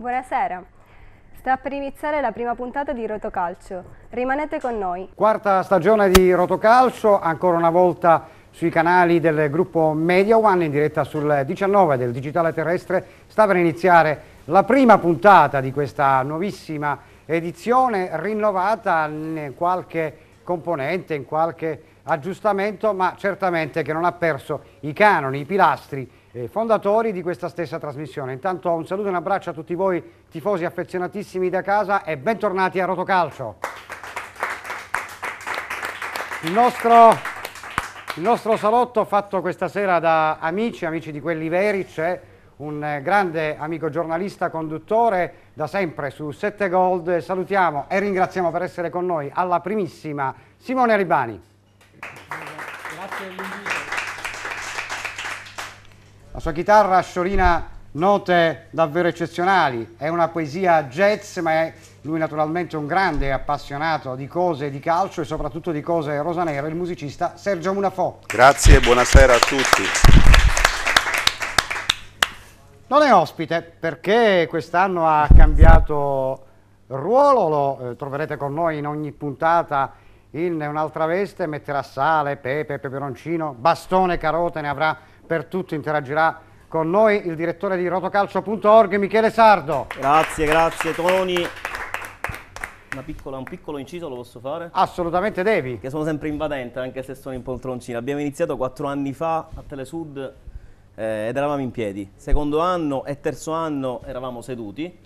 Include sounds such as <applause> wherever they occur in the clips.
Buonasera. Sta per iniziare la prima puntata di Rotocalcio. Rimanete con noi. Quarta stagione di Rotocalcio, ancora una volta sui canali del gruppo Media One in diretta sul 19 del Digitale Terrestre. Sta per iniziare la prima puntata di questa nuovissima edizione rinnovata in qualche componente, in qualche aggiustamento, ma certamente che non ha perso i canoni, i pilastri eh, fondatori di questa stessa trasmissione. Intanto un saluto e un abbraccio a tutti voi tifosi affezionatissimi da casa e bentornati a Rotocalcio. Il nostro, il nostro salotto fatto questa sera da amici, amici di quelli veri, c'è un eh, grande amico giornalista, conduttore da sempre su 7 Gold. Salutiamo e ringraziamo per essere con noi alla primissima Simone Ribani. La sua chitarra sciorina note davvero eccezionali, è una poesia jazz, ma è lui naturalmente un grande appassionato di cose di calcio e soprattutto di cose rosanere, il musicista Sergio Munafò. Grazie e buonasera a tutti. Non è ospite perché quest'anno ha cambiato ruolo, lo eh, troverete con noi in ogni puntata in un'altra veste, metterà sale, pepe, peperoncino, bastone, carote, ne avrà per tutto, interagirà con noi il direttore di rotocalcio.org Michele Sardo. Grazie, grazie Toni. Piccola, un piccolo inciso lo posso fare? Assolutamente devi. Che sono sempre invadente anche se sono in poltroncina. Abbiamo iniziato quattro anni fa a Telesud eh, ed eravamo in piedi. Secondo anno e terzo anno eravamo seduti.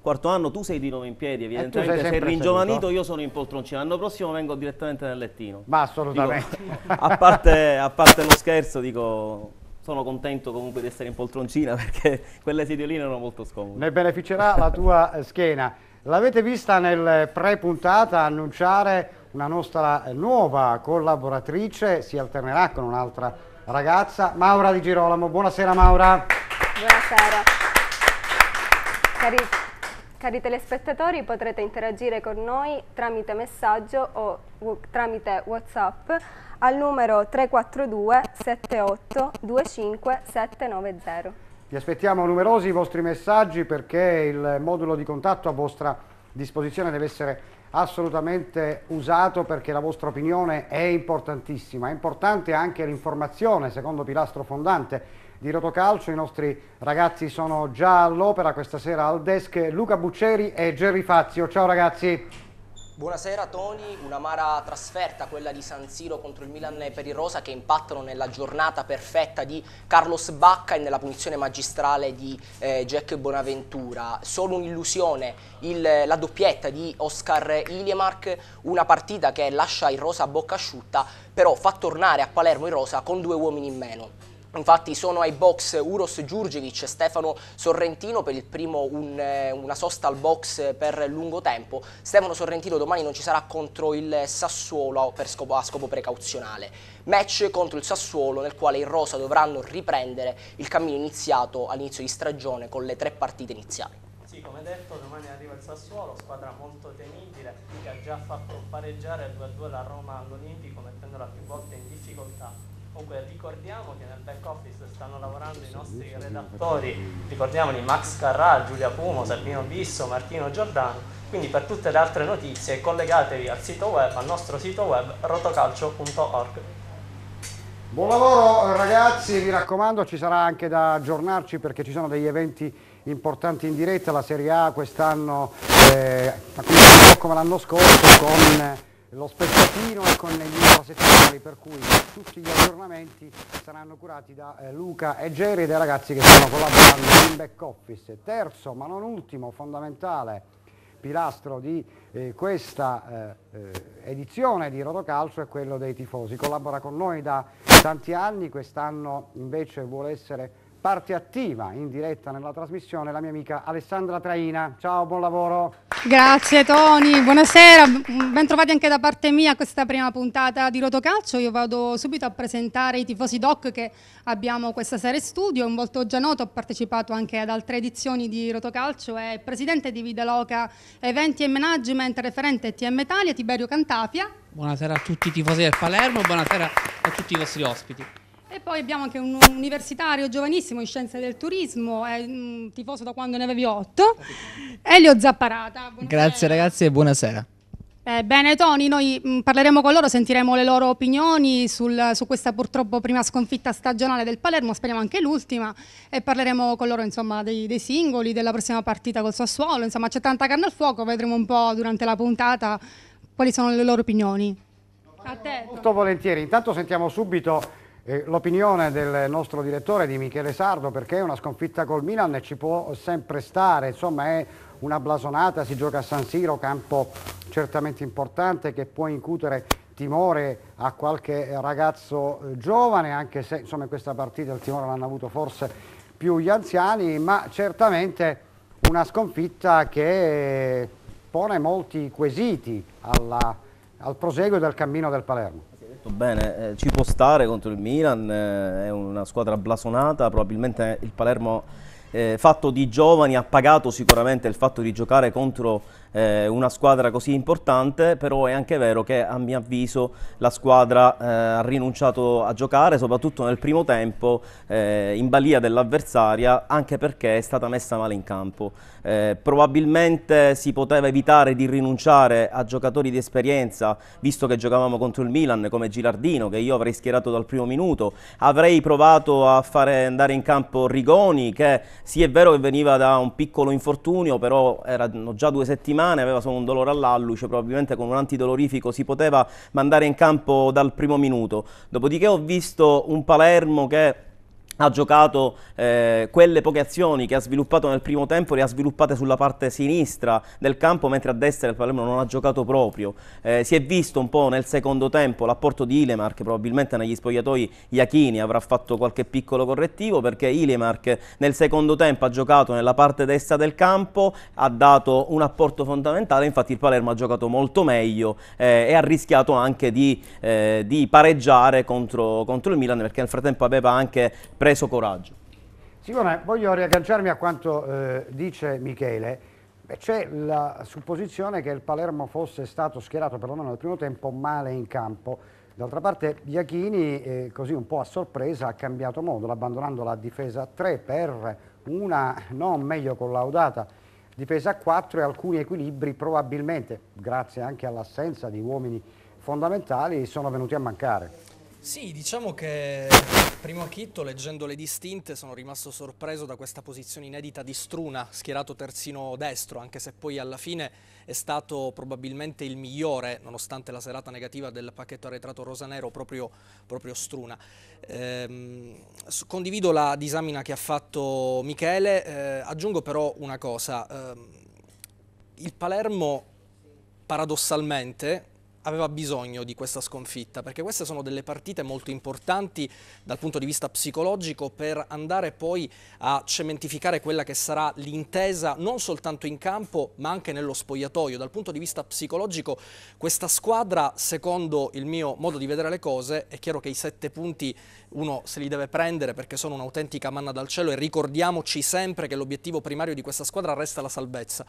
Quarto anno tu sei di nuovo in piedi, eh, evidentemente sei, sei, ringiovanito, seduto. io sono in poltroncina. L'anno prossimo vengo direttamente nel lettino. Ma assolutamente. Dico, <laughs> a, parte, a parte lo scherzo dico sono contento comunque di essere in poltroncina <laughs> perché quelle sedioline erano molto scomode. Ne beneficerà la tua <laughs> schiena. L'avete vista nel pre-puntata annunciare una nostra nuova collaboratrice, si alternerà con un'altra ragazza, Maura Di Girolamo. Buonasera Maura. Buonasera. Cari, cari telespettatori potrete interagire con noi tramite messaggio o tramite Whatsapp al numero 342 78 25 790. Vi aspettiamo numerosi i vostri messaggi perché il modulo di contatto a vostra disposizione deve essere assolutamente usato perché la vostra opinione è importantissima. È importante anche l'informazione, secondo pilastro fondante di Rotocalcio. I nostri ragazzi sono già all'opera questa sera al desk Luca Bucceri e Gerry Fazio. Ciao ragazzi! Buonasera Tony, una un'amara trasferta quella di San Siro contro il Milan per il Rosa che impattano nella giornata perfetta di Carlos Bacca e nella punizione magistrale di eh, Jack Bonaventura. Solo un'illusione la doppietta di Oscar Iliemark, una partita che lascia il Rosa a bocca asciutta però fa tornare a Palermo il Rosa con due uomini in meno. Infatti sono ai box Uros Giurgevic e Stefano Sorrentino per il primo un, eh, una sosta al box per lungo tempo. Stefano Sorrentino domani non ci sarà contro il Sassuolo scopo, a scopo precauzionale. Match contro il Sassuolo nel quale i Rosa dovranno riprendere il cammino iniziato all'inizio di stagione con le tre partite iniziali. Sì, come detto, domani arriva il Sassuolo, squadra molto temibile che ha già fatto pareggiare 2-2 la Roma all'Olimpico mettendola più volte in Comunque ricordiamo che nel back office stanno lavorando i nostri redattori, ricordiamoli Max Carrà, Giulia Pumo, Sabino Bisso, Martino Giordano, quindi per tutte le altre notizie collegatevi al sito web, al nostro sito web rotocalcio.org. Buon lavoro ragazzi, mi raccomando ci sarà anche da aggiornarci perché ci sono degli eventi importanti in diretta, la Serie A quest'anno eh, ha come l'anno scorso con lo spezzatino e con le microsettori, per cui tutti gli aggiornamenti saranno curati da eh, Luca e Jerry, dei ragazzi che stanno collaborando in back office. Terzo, ma non ultimo, fondamentale pilastro di eh, questa eh, eh, edizione di Rotocalcio è quello dei tifosi. Collabora con noi da tanti anni, quest'anno invece vuole essere parte attiva in diretta nella trasmissione la mia amica Alessandra Traina. Ciao, buon lavoro! Grazie Tony, buonasera, ben trovati anche da parte mia a questa prima puntata di Rotocalcio. Io vado subito a presentare i tifosi doc che abbiamo questa sera in studio, un volto già noto, ho partecipato anche ad altre edizioni di Rotocalcio, è presidente di Videloca Eventi e Management, referente TM Italia, Tiberio Cantafia. Buonasera a tutti i tifosi del Palermo, buonasera a tutti i vostri ospiti. E poi abbiamo anche un universitario giovanissimo in scienze del turismo, è un tifoso da quando ne avevi otto, Elio Zapparata. Buonasera. Grazie ragazzi e buonasera. Eh, bene Tony, noi mh, mm, parleremo con loro, sentiremo le loro opinioni sul, su questa purtroppo prima sconfitta stagionale del Palermo, speriamo anche l'ultima, e parleremo con loro insomma, dei, dei, singoli, della prossima partita col Sassuolo, insomma c'è tanta carne al fuoco, vedremo un po' durante la puntata quali sono le loro opinioni. A te. Molto volentieri, intanto sentiamo subito L'opinione del nostro direttore di Michele Sardo perché una sconfitta col Milan ci può sempre stare, insomma è una blasonata, si gioca a San Siro, campo certamente importante che può incutere timore a qualche ragazzo eh, giovane, anche se insomma, in questa partita il timore l'hanno avuto forse più gli anziani, ma certamente una sconfitta che pone molti quesiti alla, al proseguo del cammino del Palermo detto bene, eh, ci può stare contro il Milan, eh, è una squadra blasonata, probabilmente il Palermo eh, fatto di giovani ha pagato sicuramente il fatto di giocare contro eh, una squadra così importante, però è anche vero che a mio avviso la squadra eh, ha rinunciato a giocare, soprattutto nel primo tempo, eh, in balia dell'avversaria, anche perché è stata messa male in campo. Eh, probabilmente si poteva evitare di rinunciare a giocatori di esperienza, visto che giocavamo contro il Milan come Gilardino, che io avrei schierato dal primo minuto, avrei provato a fare andare in campo Rigoni, che sì è vero che veniva da un piccolo infortunio, però erano già due settimane settimane, aveva solo un dolore all'alluce, probabilmente con un antidolorifico si poteva mandare in campo dal primo minuto. Dopodiché ho visto un Palermo che ha giocato eh, quelle poche azioni che ha sviluppato nel primo tempo, le ha sviluppate sulla parte sinistra del campo, mentre a destra il Palermo non ha giocato proprio. Eh, si è visto un po' nel secondo tempo l'apporto di Ilemark, probabilmente negli spogliatoi Iachini avrà fatto qualche piccolo correttivo, perché Ilemark nel secondo tempo ha giocato nella parte destra del campo, ha dato un apporto fondamentale, infatti il Palermo ha giocato molto meglio eh, e ha rischiato anche di, eh, di pareggiare contro, contro, il Milan, perché nel frattempo aveva anche preso preso coraggio. Simone, voglio riagganciarmi a quanto eh, dice Michele. C'è la supposizione che il Palermo fosse stato schierato perlomeno nel primo tempo male in campo. D'altra parte Iachini, eh, così un po' a sorpresa, ha cambiato modulo, abbandonando la difesa a 3 per una non meglio collaudata difesa a 4 e alcuni equilibri probabilmente, grazie anche all'assenza di uomini fondamentali, sono venuti a mancare. Sì, diciamo che primo acchitto, leggendo le distinte, sono rimasto sorpreso da questa posizione inedita di Struna, schierato terzino destro, anche se poi alla fine è stato probabilmente il migliore, nonostante la serata negativa del pacchetto arretrato rosanero, proprio, proprio Struna. Ehm, condivido la disamina che ha fatto Michele, eh, aggiungo però una cosa. Eh, il Palermo, paradossalmente, aveva bisogno di questa sconfitta, perché queste sono delle partite molto importanti dal punto di vista psicologico per andare poi a cementificare quella che sarà l'intesa non soltanto in campo ma anche nello spogliatoio. Dal punto di vista psicologico questa squadra, secondo il mio modo di vedere le cose, è chiaro che i sette punti uno se li deve prendere perché sono un'autentica manna dal cielo e ricordiamoci sempre che l'obiettivo primario di questa squadra resta la salvezza.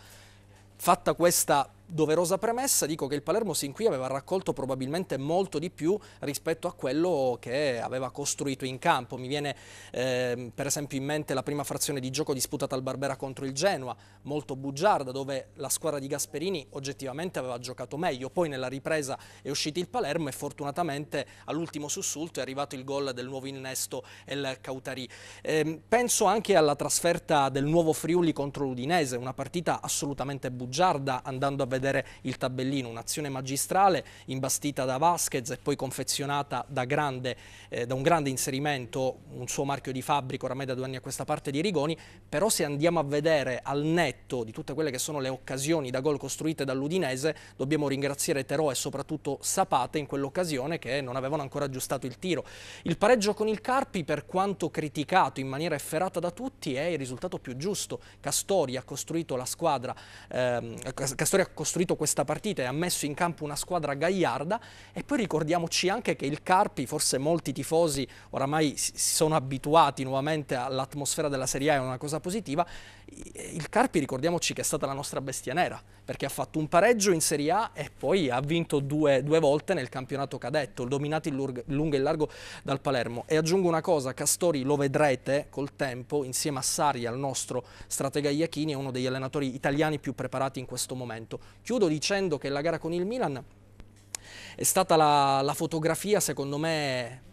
Fatta questa doverosa premessa dico che il Palermo sin qui aveva raccolto probabilmente molto di più rispetto a quello che aveva costruito in campo. Mi viene eh, per esempio in mente la prima frazione di gioco disputata al Barbera contro il Genoa, molto bugiarda, dove la squadra di Gasperini oggettivamente aveva giocato meglio. Poi nella ripresa è uscito il Palermo e fortunatamente all'ultimo sussulto è arrivato il gol del nuovo innesto El Cautari. Eh, penso anche alla trasferta del nuovo Friuli contro l'Udinese, una partita assolutamente bugiarda andando a vedere vedere il tabellino, un'azione magistrale imbastita da Vasquez e poi confezionata da, grande, eh, da un grande inserimento, un suo marchio di fabbrico oramai da due anni a questa parte di Rigoni, però se andiamo a vedere al netto di tutte quelle che sono le occasioni da gol costruite dall'Udinese, dobbiamo ringraziare Terò e soprattutto Sapate in quell'occasione che non avevano ancora aggiustato il tiro. Il pareggio con il Carpi, per quanto criticato in maniera efferata da tutti, è il risultato più giusto. Castori ha costruito la squadra, ehm, Castori ha costruito costruito questa partita e ha messo in campo una squadra gagliarda e poi ricordiamoci anche che il Carpi, forse molti tifosi oramai si sono abituati nuovamente all'atmosfera della Serie A, è una cosa positiva, il Carpi ricordiamoci che è stata la nostra bestia nera, perché ha fatto un pareggio in Serie A e poi ha vinto due, due volte nel campionato cadetto, dominati lungo e largo dal Palermo. E aggiungo una cosa, Castori lo vedrete col tempo, insieme a Sari, al nostro stratega Iachini, è uno degli allenatori italiani più preparati in questo momento. Chiudo dicendo che la gara con il Milan è stata la, la fotografia, secondo me,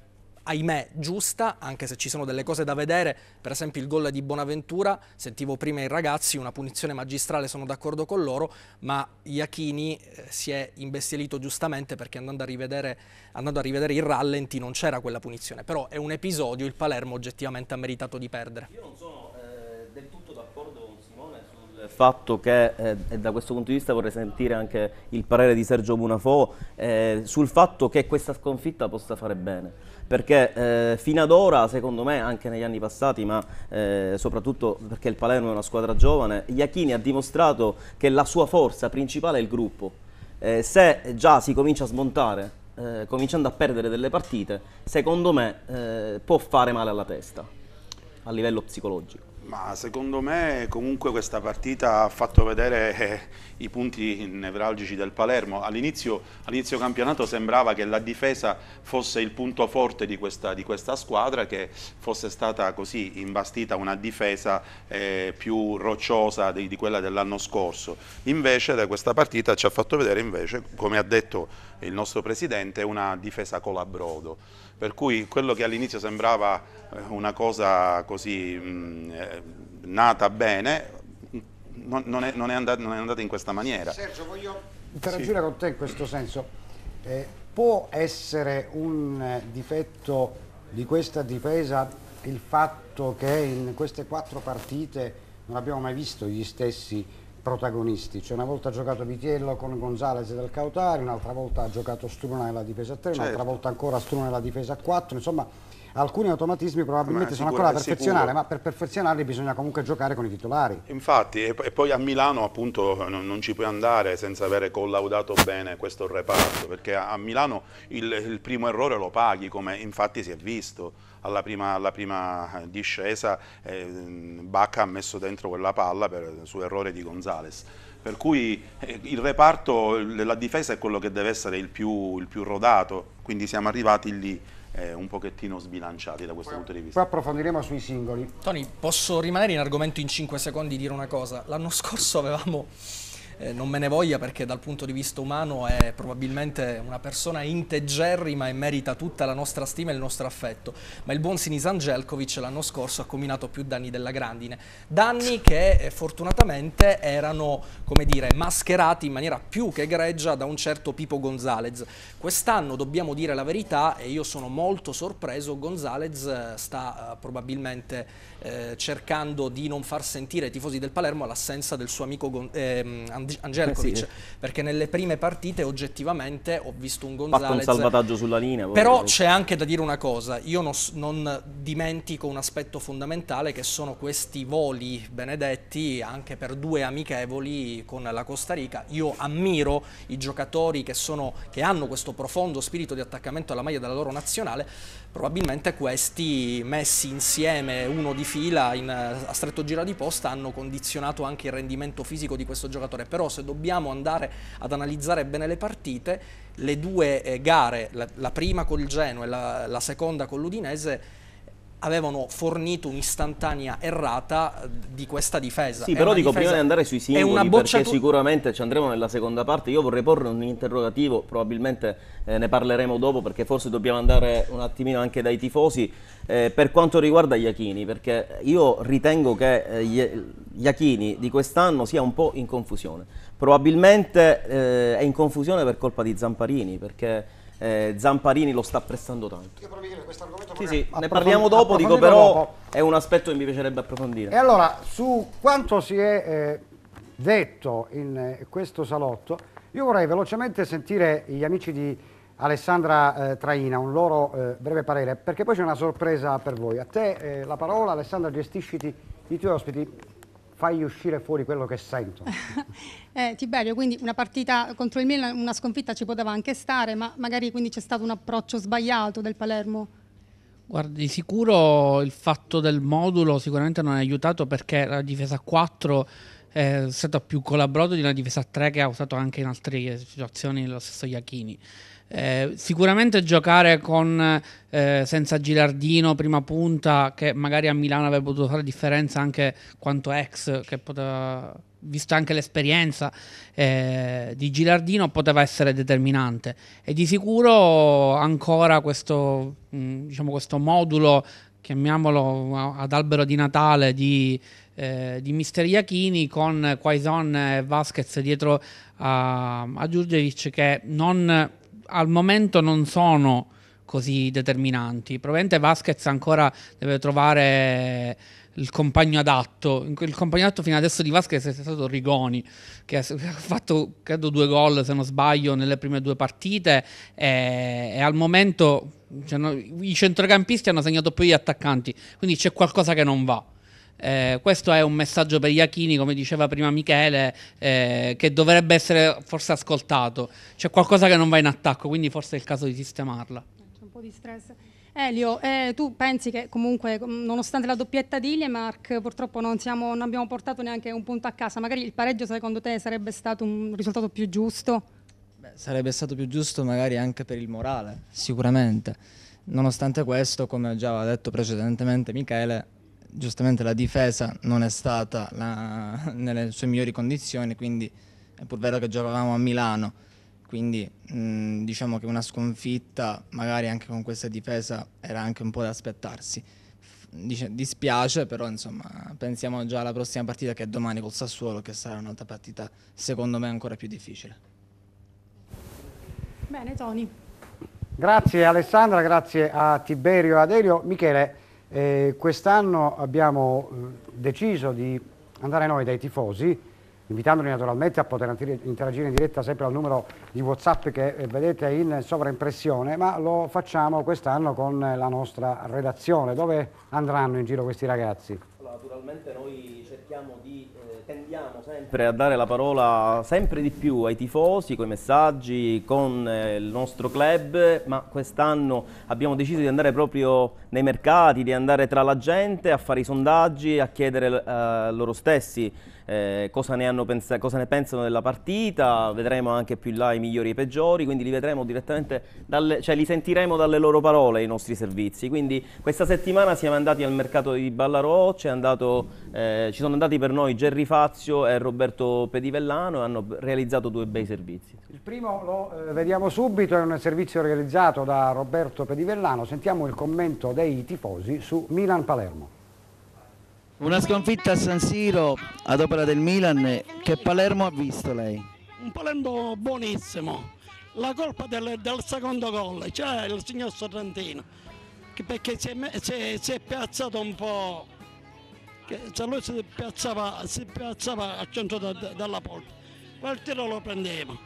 ahimè giusta, anche se ci sono delle cose da vedere, per esempio il gol di Bonaventura, sentivo prima i ragazzi, una punizione magistrale, sono d'accordo con loro, ma Iachini eh, si è imbestialito giustamente perché andando a rivedere, andando a rivedere il rallenti non c'era quella punizione, però è un episodio, il Palermo oggettivamente ha meritato di perdere. Io non sono eh, del tutto d'accordo con Simone sul fatto che, eh, e da questo punto di vista vorrei sentire anche il parere di Sergio Bonafò, eh, sul fatto che questa sconfitta possa fare bene perché eh, fino ad ora, secondo me, anche negli anni passati, ma eh, soprattutto perché il Palermo è una squadra giovane, Iachini ha dimostrato che la sua forza principale è il gruppo. Eh, se già si comincia a smontare, eh, cominciando a perdere delle partite, secondo me eh, può fare male alla testa, a livello psicologico. Ma secondo me comunque questa partita ha fatto vedere eh, i punti nevralgici del Palermo. All'inizio all campionato sembrava che la difesa fosse il punto forte di questa, di questa squadra, che fosse stata così imbastita una difesa eh, più rocciosa di, di quella dell'anno scorso. Invece da questa partita ci ha fatto vedere invece, come ha detto il nostro presidente, una difesa colabrodo per cui quello che all'inizio sembrava eh, una cosa così mh, mm, eh, nata bene non, non, è, non, è andata, non, è, andata in questa maniera. Sergio, voglio interagire sì. con te in questo senso. Eh, può essere un eh, difetto di questa difesa il fatto che in queste quattro partite non abbiamo mai visto gli stessi protagonisti. Cioè una volta ha giocato Vitiello con Gonzales del Cautari, un'altra volta ha giocato Struna nella difesa a 3, certo. un'altra volta ancora Struna nella difesa a 4, insomma alcuni automatismi probabilmente sono ancora da perfezionare, ma per perfezionarli bisogna comunque giocare con i titolari. Infatti, e, poi a Milano appunto non, non ci puoi andare senza avere collaudato bene questo reparto, perché a, Milano il, il primo errore lo paghi, come infatti si è visto alla prima, alla prima eh, discesa eh, mm, Bacca ha messo dentro quella palla per, su errore di Gonzales per cui eh, il reparto, la difesa è quello che deve essere il più, il più rodato, quindi siamo arrivati lì eh, un pochettino sbilanciati da questo punto di vista. Poi approfondiremo sui singoli. Tony, posso rimanere in argomento in 5 secondi e dire una cosa? L'anno scorso avevamo eh, non me ne voglia perché dal punto di vista umano è probabilmente una persona integerrima e merita tutta la nostra stima e il nostro affetto, ma il buon Sinisan Gelkovic l'anno scorso ha combinato più danni della grandine, danni che eh, fortunatamente erano, come dire, mascherati in maniera più che greggia da un certo Pipo Gonzalez. Quest'anno, dobbiamo dire la verità, e io sono molto sorpreso, Gonzalez eh, sta eh, probabilmente eh, cercando di non far sentire ai tifosi del Palermo l'assenza del suo amico ehm, Andrea eh, Angelkovic, sì. perché nelle prime partite oggettivamente ho visto un Gonzalez... Fatto un salvataggio sulla linea. Però c'è anche da dire una cosa, io non, non dimentico un aspetto fondamentale che sono questi voli benedetti anche per due amichevoli con la Costa Rica. Io ammiro i giocatori che, sono, che hanno questo profondo spirito di attaccamento alla maglia della loro nazionale, probabilmente questi messi insieme uno di fila in, a stretto giro di posta hanno condizionato anche il rendimento fisico di questo giocatore, però se dobbiamo andare ad analizzare bene le partite, le due eh, gare, la, la, prima col Genoa e la, la seconda con l'Udinese, avevano fornito un'istantanea errata eh, di questa difesa. Sì, è però dico prima di andare sui singoli perché sicuramente ci andremo nella seconda parte. Io vorrei porre un interrogativo, probabilmente eh, ne parleremo dopo perché forse dobbiamo andare un attimino anche dai tifosi eh, per quanto riguarda Iachini, perché io ritengo che eh, Iachini di quest'anno sia un po' in confusione. Probabilmente eh, è in confusione per colpa di Zamparini, perché eh, Zamparini lo sta apprezzando tanto. Io proprio dire questo argomento Sì, sì, ne parliamo dopo, dico però dopo. è un aspetto che mi piacerebbe approfondire. E allora, su quanto si è eh, detto in eh, questo salotto, io vorrei velocemente sentire gli amici di Alessandra eh, Traina, un loro eh, breve parere, perché poi c'è una sorpresa per voi. A te eh, la parola, Alessandra, gestisciti i tuoi ospiti fai uscire fuori quello che sento. <laughs> eh, Tiberio, quindi una partita contro il Milan, una sconfitta ci poteva anche stare, ma magari quindi c'è stato un approccio sbagliato del Palermo? Guardi, di sicuro il fatto del modulo sicuramente non ha aiutato perché la difesa 4 eh, è stata più colabrodo di una difesa 3 che ha usato anche in altre situazioni lo stesso Iachini. Eh, sicuramente giocare con eh, senza Gilardino, prima punta, che magari a Milano avrebbe potuto fare differenza anche quanto ex, che poteva, visto anche l'esperienza eh, di Gilardino, poteva essere determinante. E di sicuro ancora questo, mh, mm, diciamo questo modulo, chiamiamolo ad albero di Natale, di eh, di Mister Iachini con Quaison e Vasquez dietro a, a Giurgevic che non al momento non sono così determinanti. Probabilmente Vasquez ancora deve trovare il compagno adatto. Il compagno adatto fino adesso di Vasquez è stato Rigoni, che <laughs> ha fatto credo due gol, se non sbaglio, nelle prime due partite e, e al momento cioè, no, i centrocampisti hanno segnato più gli attaccanti, quindi c'è qualcosa che non va. Eh, questo è un messaggio per Achini, come diceva prima Michele, eh, che dovrebbe essere forse ascoltato. C'è qualcosa che non va in attacco, quindi forse è il caso di sistemarla. Eh, c'è un po' di stress. Elio, eh, tu pensi che comunque, mm, nonostante la doppietta di Illemark, purtroppo non, siamo, non abbiamo portato neanche un punto a casa. Magari il pareggio, secondo te, sarebbe stato un risultato più giusto? Beh, sarebbe stato più giusto magari anche per il morale, sicuramente. Nonostante questo, come già aveva detto precedentemente Michele, giustamente la difesa non è stata la, <laughs> nelle sue migliori condizioni, quindi è pur vero che giocavamo a Milano, quindi mh, diciamo che una sconfitta magari anche con questa difesa era anche un po' da aspettarsi. Dice, dispiace, però insomma, pensiamo già alla prossima partita che è domani col Sassuolo, che sarà un'altra partita secondo me ancora più difficile. Bene, Tony. Grazie Alessandra, grazie a Tiberio e Adelio. Michele, eh, Quest'anno abbiamo eh, deciso di andare noi dai tifosi, invitandoli naturalmente a poter interagire in diretta sempre al numero di Whatsapp che eh, vedete in sovraimpressione, ma lo facciamo quest'anno con la nostra redazione. Dove andranno in giro questi ragazzi? Allora, naturalmente noi cerchiamo di tendiamo sempre a dare la parola sempre di più ai tifosi, con i messaggi, con eh, il nostro club, ma quest'anno abbiamo deciso di andare proprio nei mercati, di andare tra la gente a fare i sondaggi, a chiedere eh, loro stessi eh, cosa, ne cosa, ne pensano della partita, vedremo anche più in là i migliori e i peggiori, quindi li vedremo direttamente, dalle, cioè li sentiremo dalle loro parole i nostri servizi. Quindi questa settimana siamo andati al mercato di Ballarò, andato, eh, ci sono andati per noi Gerry Fazio e Roberto Pedivellano e hanno realizzato due bei servizi. Il primo lo eh, vediamo subito, è un servizio realizzato da Roberto Pedivellano, sentiamo il commento dei tifosi su Milan-Palermo. Una sconfitta a San Siro ad opera del Milan, che Palermo ha visto lei? Un Palermo buonissimo, la colpa del, del secondo gol, cioè il signor Sorrentino, perché si è, si è, si è piazzato un po', se lui si piazzava, si piazzava al centro da, dalla porta, quel tiro lo prendeva.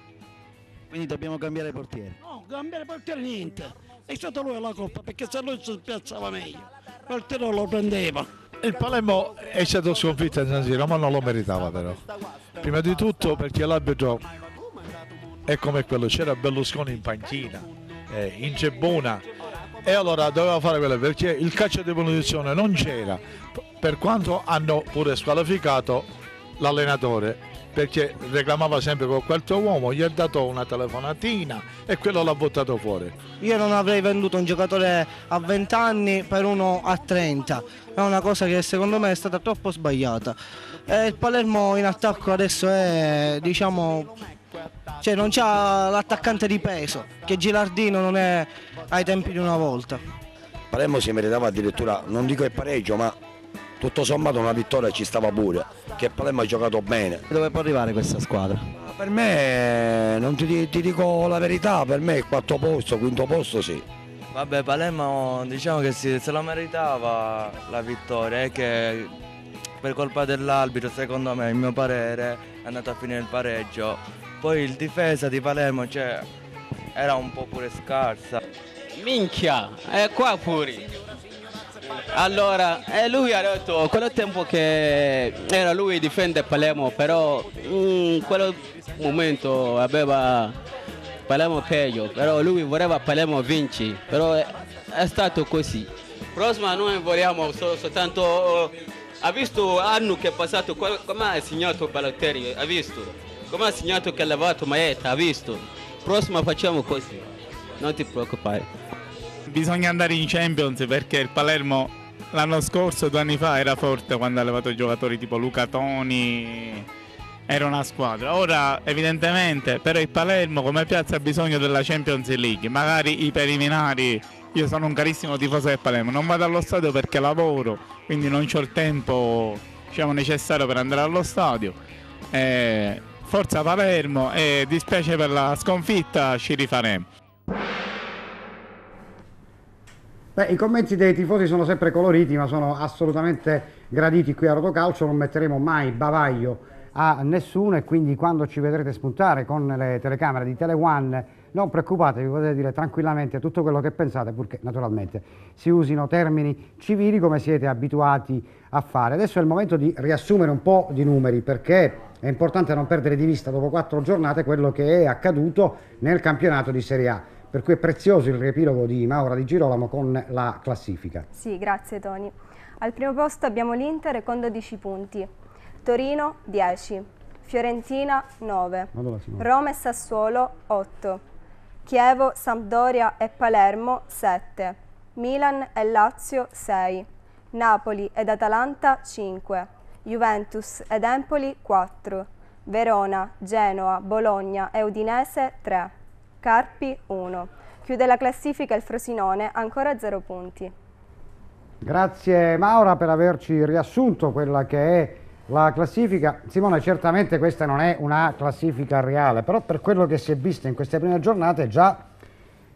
Quindi dobbiamo cambiare portiere? No, cambiare portiere niente, è stata lui la colpa perché se lui si piazzava meglio, quel tiro lo prendeva. Il Palermo è stato sconfitto in San Siro, ma non lo meritava però. Prima di tutto perché l'arbitro è come quello, c'era Berlusconi in panchina, eh, in Cebona, e allora doveva fare quello perché il calcio di punizione non c'era, per quanto hanno pure squalificato l'allenatore perché reclamava sempre col quarto uomo, gli ha dato una telefonatina e quello l'ha buttato fuori. Io non avrei venduto un giocatore a 20 anni per uno a 30, è una cosa che secondo me è stata troppo sbagliata. E eh, il Palermo in attacco adesso è, diciamo, cioè non c'ha l'attaccante di peso, che Gilardino non è ai tempi di una volta. Palermo si meritava addirittura, non dico il pareggio, ma tutto sommato una vittoria ci stava pure, che Palermo ha giocato bene. Dove può arrivare questa squadra? Per me, eh, non ti, ti dico la verità, per me il quarto posto, quinto posto sì. Vabbè Palermo diciamo che sì, se la meritava la vittoria, è che per colpa dell'arbitro secondo me, il mio parere, è andato a finire il pareggio. Poi il difesa di Palermo cioè, era un po' pure scarsa. Minchia, è qua pure. Allora, eh, lui ha detto, quello tempo che era lui difende Palermo, però in mm, quel momento aveva Palermo peggio, però lui voleva Palermo vinci, però è, è stato così. Prossima noi vogliamo solo, soltanto, oh, ha visto l'anno che è passato, come ha segnato Balotelli, ha visto, come ha segnato che ha levato Maeta, ha visto. Prossima facciamo così, non ti preoccupare bisogna andare in Champions perché il Palermo l'anno scorso, due anni fa, era forte quando ha levato giocatori tipo Luca Toni. Era una squadra. Ora, evidentemente, però il Palermo come piazza ha bisogno della Champions League. Magari i preliminari. Io sono un carissimo tifoso del Palermo. Non vado allo stadio perché lavoro, quindi non ho il tempo diciamo, necessario per andare allo stadio. Eh, forza Palermo e dispiace per la sconfitta, ci rifaremo. Beh, I commenti dei tifosi sono sempre coloriti, ma sono assolutamente graditi qui a Rotocalcio, non metteremo mai bavaglio a nessuno e quindi quando ci vedrete spuntare con le telecamere di Teleone non preoccupatevi, potete dire tranquillamente tutto quello che pensate, purché naturalmente si usino termini civili come siete abituati a fare. Adesso è il momento di riassumere un po' di numeri perché è importante non perdere di vista dopo quattro giornate quello che è accaduto nel campionato di Serie A per cui è prezioso il riepilogo di Maura Di Girolamo con la classifica. Sì, grazie Tony. Al primo posto abbiamo l'Inter con 12 punti, Torino 10, Fiorentina 9, Roma e Sassuolo 8, Chievo, Sampdoria e Palermo 7, Milan e Lazio 6, Napoli ed Atalanta 5, Juventus ed Empoli 4, Verona, Genoa, Bologna e Udinese 3. Carpi 1. Chiude la classifica il Frosinone, ancora a 0 punti. Grazie Maura per averci riassunto quella che è la classifica. Simone, certamente questa non è una classifica reale, però per quello che si è visto in queste prime giornate già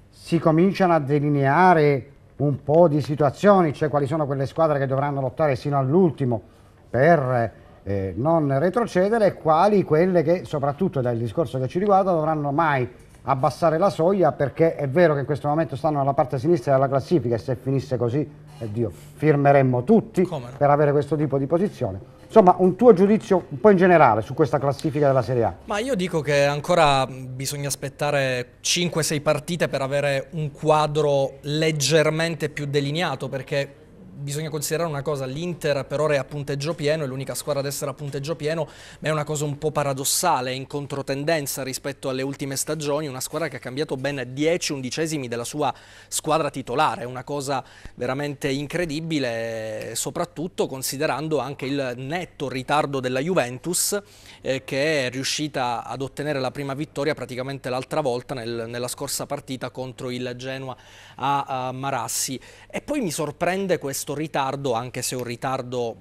si cominciano a delineare un po' di situazioni, cioè quali sono quelle squadre che dovranno lottare sino all'ultimo per eh, non retrocedere e quali quelle che, soprattutto dal discorso che ci riguarda, dovranno mai abbassare la soglia perché è vero che in questo momento stanno alla parte sinistra della classifica e se finisse così, oddio, firmeremmo tutti no? per avere questo tipo di posizione. Insomma, un tuo giudizio un po' in generale su questa classifica della Serie A? Ma io dico che ancora bisogna aspettare 5-6 partite per avere un quadro leggermente più delineato, perché bisogna considerare una cosa, l'Inter per ora è a punteggio pieno, è l'unica squadra ad essere a punteggio pieno, ma è una cosa un po' paradossale, in controtendenza rispetto alle ultime stagioni, una squadra che ha cambiato ben 10 undicesimi della sua squadra titolare, è una cosa veramente incredibile, soprattutto considerando anche il netto ritardo della Juventus eh, che è riuscita ad ottenere la prima vittoria praticamente l'altra volta nel, nella scorsa partita contro il Genoa a, a Marassi. E poi mi sorprende questo questo ritardo, anche se un ritardo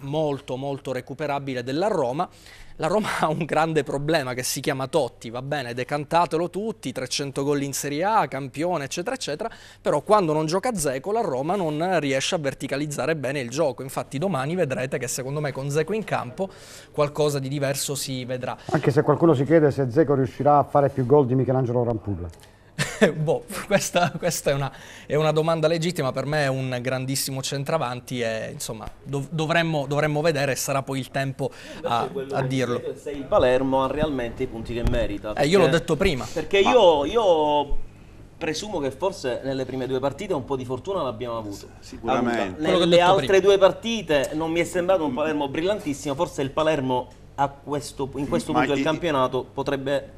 molto molto recuperabile della Roma. La Roma <laughs> ha un grande problema che si chiama Totti, va bene, decantatelo tutti, 300 gol in Serie A, campione, eccetera, eccetera, però quando non gioca Zeco la Roma non riesce a verticalizzare bene il gioco, infatti domani vedrete che secondo me con Zeco in campo qualcosa di diverso si vedrà. Anche se qualcuno si chiede se Zeco riuscirà a fare più gol di Michelangelo Rampulla. <laughs> boh, questa, questa è, una, è, una, domanda legittima, per me è un grandissimo centravanti e insomma dov- dovremmo, dovremmo, vedere, sarà poi il tempo a, a dirlo. Se il Palermo ha realmente i punti che merita. Perché, eh, io l'ho detto prima. Perché io, io presumo che forse nelle prime due partite un po' di fortuna l'abbiamo avuto. Sicuramente. Avuta. Nelle altre prima. due partite non mi è sembrato un mm. Palermo brillantissimo, forse il Palermo questo, in questo ma punto del campionato potrebbe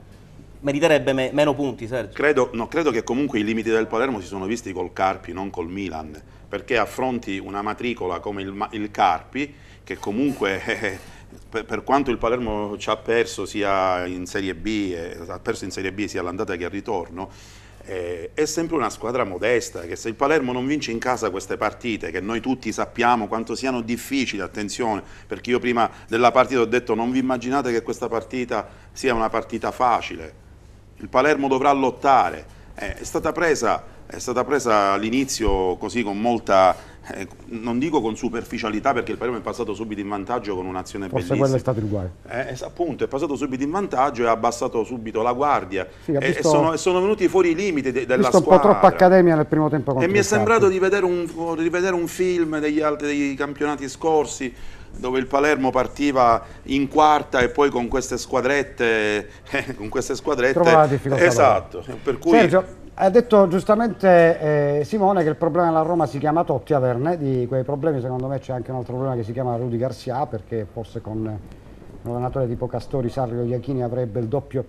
meriterebbe me meno punti, Sergio. Credo, no, credo, che comunque i limiti del Palermo si sono visti col Carpi, non col Milan, perché affronti una matricola come il, il Carpi, che comunque... <laughs> Eh, per, per, quanto il Palermo ci ha perso sia in Serie B, eh, ha perso in Serie B sia all'andata che al ritorno, eh, è sempre una squadra modesta che se il Palermo non vince in casa queste partite che noi tutti sappiamo quanto siano difficili attenzione perché io prima della partita ho detto non vi immaginate che questa partita sia una partita facile il Palermo dovrà lottare, eh, è stata presa, presa all'inizio così con molta, eh, non dico con superficialità perché il Palermo è passato subito in vantaggio con un'azione bellissima. Forse quello è stato il guai. Eh, è, appunto, è passato subito in vantaggio e ha abbassato subito la guardia sì, eh, visto, e, sono, sono, venuti fuori i limiti de, della visto squadra. un po' troppo accademia nel primo tempo. E mi è sembrato di vedere, un, di vedere un, film degli, altri, degli campionati scorsi dove il Palermo partiva in quarta e poi con queste squadrette, <laughs> eh, con queste squadrette trovava difficoltà esatto, per cui... Sergio, ha detto giustamente eh, Simone che il problema della Roma si chiama Totti averne, di quei problemi secondo me c'è anche un altro problema che si chiama Rudy Garcia perché forse con un allenatore tipo Castori, Sarri o Iachini avrebbe il doppio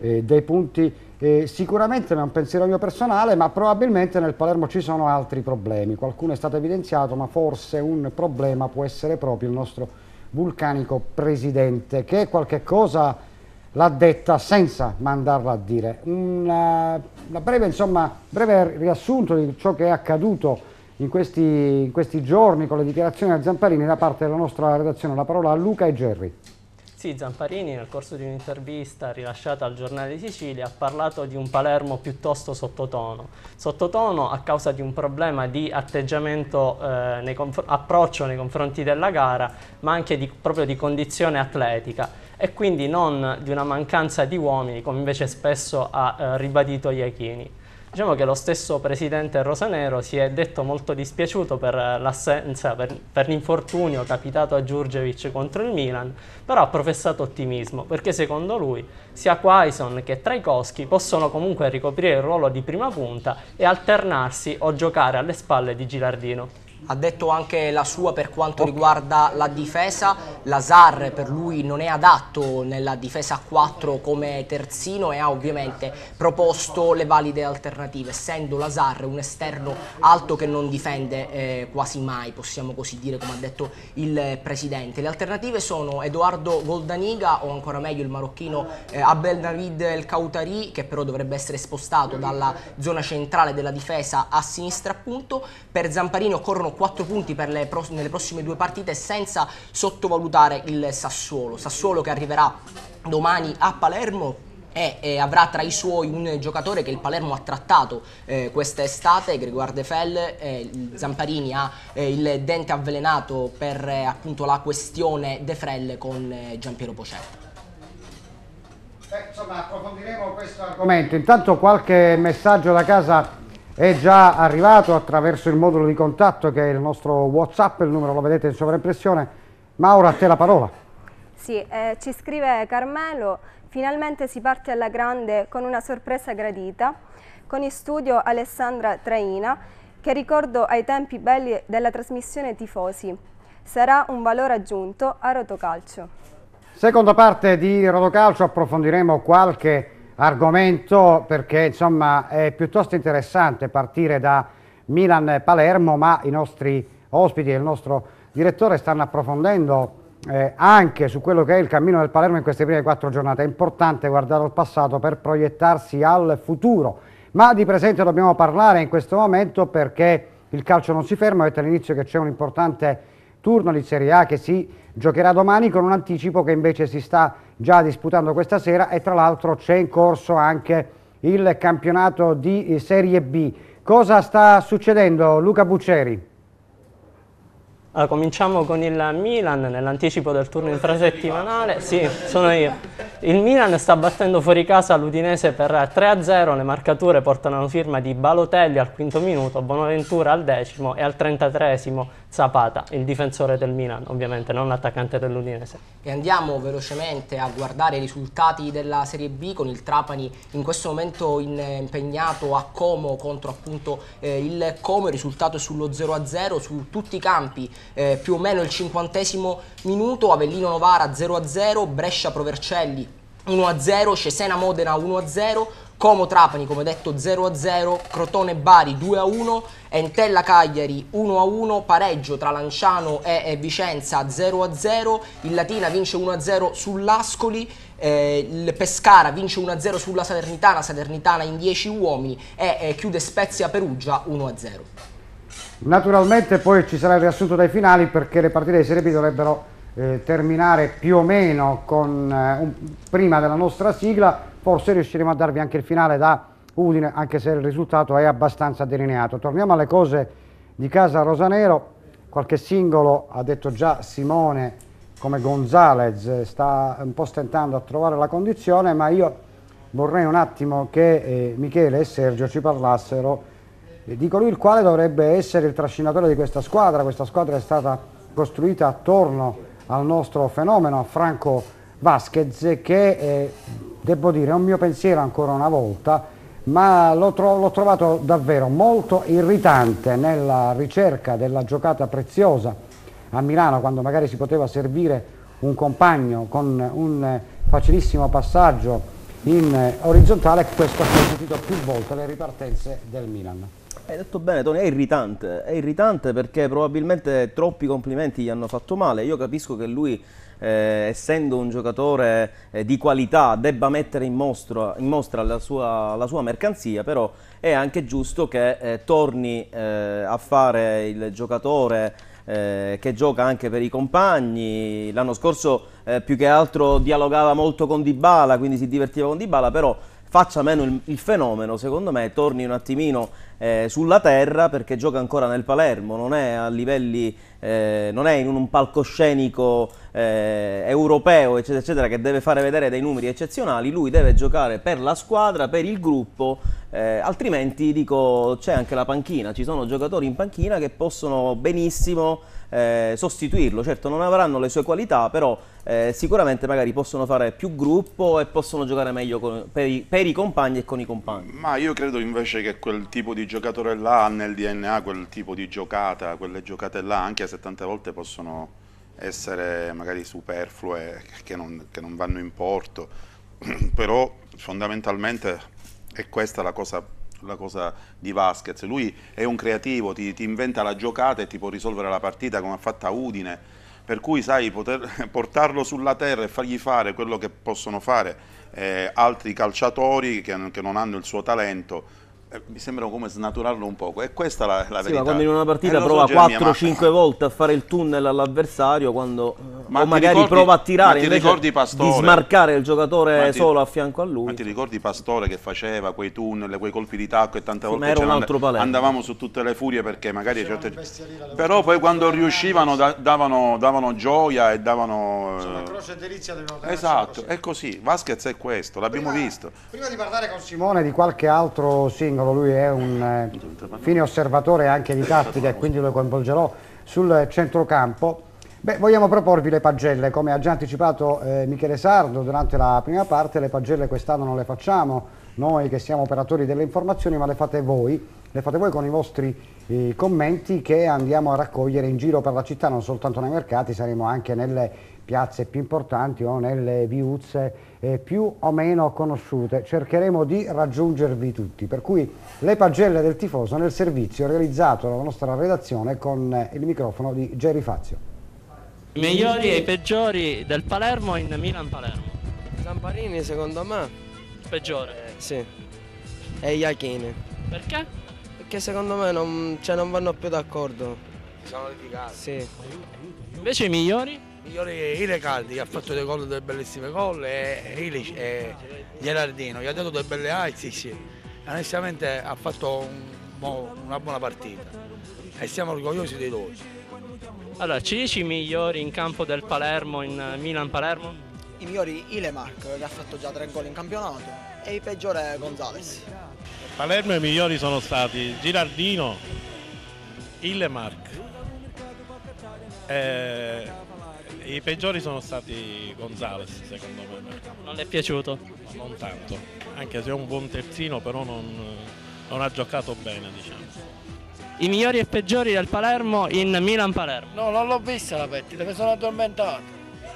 eh, dei punti eh, sicuramente non è un pensiero mio personale, ma probabilmente nel Palermo ci sono altri problemi. Qualcuno è stato evidenziato, ma forse un problema può essere proprio il nostro vulcanico presidente, che qualche cosa l'ha detta senza mandarla a dire. Una, una breve, insomma, breve, riassunto di ciò che è accaduto in questi, in questi giorni con le dichiarazioni a Zamparini da parte della nostra redazione. La parola a Luca e Gerry. Sì, Zamparini nel corso di un'intervista rilasciata al Giornale di Sicilia ha parlato di un Palermo piuttosto sottotono. Sottotono a causa di un problema di atteggiamento, eh, nei approccio nei confronti della gara, ma anche di, proprio di condizione atletica e quindi non di una mancanza di uomini, come invece spesso ha eh, ribadito Iachini. Diciamo che lo stesso presidente Rosanero si è detto molto dispiaciuto per l'assenza, per, per l'infortunio capitato a Giurgevic contro il Milan, però ha professato ottimismo perché secondo lui sia Quaison che Traikowski possono comunque ricoprire il ruolo di prima punta e alternarsi o giocare alle spalle di Girardino ha detto anche la sua per quanto riguarda la difesa, Lazar per lui non è adatto nella difesa a 4 come terzino e ha ovviamente proposto le valide alternative, essendo Lazar un esterno alto che non difende eh, quasi mai, possiamo così dire come ha detto il Presidente. Le alternative sono Edoardo Goldaniga o ancora meglio il marocchino eh, Abel David El Kautari che però dovrebbe essere spostato dalla zona centrale della difesa a sinistra appunto, per Zamparini occorrono servono 4 punti pro nelle prossime due partite senza sottovalutare il Sassuolo. Sassuolo che arriverà domani a Palermo e, e avrà tra i suoi un giocatore che il Palermo ha trattato eh, quest'estate, Gregoire De Fell, eh, Zamparini ha eh, il dente avvelenato per eh, appunto la questione De Frel con eh, Giampiero Pocello. insomma approfondiremo questo argomento, intanto qualche messaggio da casa è già arrivato attraverso il modulo di contatto che è il nostro Whatsapp, il numero lo vedete in sovraimpressione. Maura, a te la parola. Sì, eh, ci scrive Carmelo, finalmente si parte alla grande con una sorpresa gradita, con in studio Alessandra Traina, che ricordo ai tempi belli della trasmissione Tifosi. Sarà un valore aggiunto a Rotocalcio. Seconda parte di Rotocalcio approfondiremo qualche argomento perché insomma è piuttosto interessante partire da Milan-Palermo, ma i nostri ospiti e il nostro direttore stanno approfondendo eh, anche su quello che è il cammino del Palermo in queste prime quattro giornate. È importante guardare al passato per proiettarsi al futuro, ma di presente dobbiamo parlare in questo momento perché il calcio non si ferma, avete all'inizio che c'è un importante turno di Serie A che si giocherà domani con un anticipo che invece si sta già disputando questa sera e tra l'altro c'è in corso anche il campionato di Serie B. Cosa sta succedendo Luca Buccieri? Allora, cominciamo con il Milan nell'anticipo del turno infrasettimanale. Sì, sono io. Il Milan sta battendo fuori casa l'Udinese per 3-0. Le marcature portano la firma di Balotelli al quinto minuto, Bonaventura al decimo e al trentatreesimo Zapata, il difensore del Milan, ovviamente non l'attaccante dell'Udinese. E andiamo velocemente a guardare i risultati della Serie B con il Trapani in questo momento eh, impegnato a Como contro appunto eh, il Como, il risultato è sullo 0-0 su tutti i campi, eh, più o meno il cinquantesimo minuto, Avellino Novara 0-0, Brescia Provercelli 1-0, Cesena Modena 1-0, Como Trapani, come detto 0-0, Crotone Bari 2-1, Entella Cagliari 1-1, pareggio tra Lanciano e, Vicenza 0-0, il Latina vince 1-0 sull'Ascoli, eh, il Pescara vince 1-0 sulla Salernitana, Salernitana in 10 uomini e eh, chiude Spezia Perugia 1-0. Naturalmente poi ci sarà il riassunto dai finali perché le partite di Serie B dovrebbero eh, terminare più o meno con, eh, un, prima della nostra sigla forse riusciremo a darvi anche il finale da Udine, anche se il risultato è abbastanza delineato. Torniamo alle cose di casa Rosanero, qualche singolo, ha detto già Simone, come Gonzalez, sta un po' stentando a trovare la condizione, ma io vorrei un attimo che eh, Michele e Sergio ci parlassero di colui il quale dovrebbe essere il trascinatore di questa squadra. Questa squadra è stata costruita attorno al nostro fenomeno, Franco Vasquez, che eh, devo dire, è un mio pensiero ancora una volta, ma l'ho, tro trovato davvero molto irritante nella ricerca della giocata preziosa a Milano, quando magari si poteva servire un compagno con un facilissimo passaggio in orizzontale, questo ha consentito più volte le ripartenze del Milan. Hai detto bene Tony, è irritante, è irritante perché probabilmente troppi complimenti gli hanno fatto male, io capisco che lui eh, essendo un giocatore eh, di qualità, debba mettere in, mostro, in mostra la sua, la sua, mercanzia, però è anche giusto che eh, torni eh, a fare il giocatore eh, che gioca anche per i compagni. L'anno scorso più che altro dialogava molto con Dybala, quindi si divertiva con Dybala, però faccia meno il, il, fenomeno, secondo me torni un attimino eh, sulla terra perché gioca ancora nel Palermo, non è a livelli, eh, non è in un palcoscenico eh, europeo, eccetera, eccetera, che deve fare vedere dei numeri eccezionali, lui deve giocare per la squadra, per il gruppo, eh, altrimenti dico c'è anche la panchina, ci sono giocatori in panchina che possono benissimo eh, sostituirlo. Certo non avranno le sue qualità, però eh, sicuramente magari possono fare più gruppo e possono giocare meglio con, per, i, per, i, compagni e con i compagni. Ma io credo invece che quel tipo di giocatore là ha nel DNA quel tipo di giocata, quelle giocate là, anche se tante volte possono essere magari superflue, che non, che non vanno in porto, <clears throat> però fondamentalmente è questa la cosa la cosa di Vasquez, lui è un creativo, ti, ti, inventa la giocata e ti può risolvere la partita come ha fatto Udine, per cui sai, poter, <laughs> portarlo sulla terra e fargli fare quello che possono fare eh, altri calciatori che, che non hanno il suo talento eh, mi sembra come snaturarlo un poco. E questa è la, la sì, verità. quando in una eh, partita eh, prova so, 4-5 <laughs> volte a fare il tunnel all'avversario, quando eh, ma o magari ricordi, prova a tirare ma ricordi Pastore, di smarcare il giocatore ti, solo a fianco a lui. Ma ti ricordi Pastore che faceva quei tunnel, quei colpi di tacco e tante sì, volte un altro paletto. andavamo su tutte le furie perché magari certe... però poi quando riuscivano davano, davano gioia e davano Sulla croce delizia dovevano Esatto, è così. Vasquez è questo, l'abbiamo visto. Prima di parlare con Simone di qualche altro singolo Sandro, lui è un eh, fine osservatore anche di tattica e quindi lo coinvolgerò sul centrocampo. Beh, vogliamo proporvi le pagelle, come ha già anticipato eh, Michele Sardo durante la prima parte, le pagelle quest'anno non le facciamo noi che siamo operatori delle informazioni, ma le fate voi, le fate voi con i vostri eh, commenti che andiamo a raccogliere in giro per la città, non soltanto nei mercati, saremo anche nelle piazze più importanti o nelle viuzze eh, più o meno conosciute. Cercheremo di raggiungervi tutti, per cui le pagelle del tifoso nel servizio realizzato dalla nostra redazione con eh, il microfono di Gerry Fazio. I migliori e i peggiori del Palermo in Milan-Palermo. Zamparini secondo me. peggiore? Eh, sì. E Iachini. Perché? Perché secondo me non, cioè, non vanno più d'accordo. Si sono litigati. Sì. Invece i migliori? Signore che ha fatto dei gol, delle bellissime gol e, Ilic, e Gerardino che ha dato delle belle aizzic e onestamente ha fatto un, una buona partita e siamo orgogliosi dei lui. Allora, ci dici i migliori in campo del Palermo, in Milan-Palermo? I migliori Ilemark che ha fatto già tre gol in campionato e i peggiori Gonzales. Palermo i migliori sono stati Girardino, Ilemark, eh, i peggiori sono stati Gonzales secondo me. Non le è piaciuto? non tanto, anche se è un buon terzino però non, non ha giocato bene diciamo. I migliori e peggiori del Palermo in Milan-Palermo? No, non l'ho vista la partita, mi sono addormentato.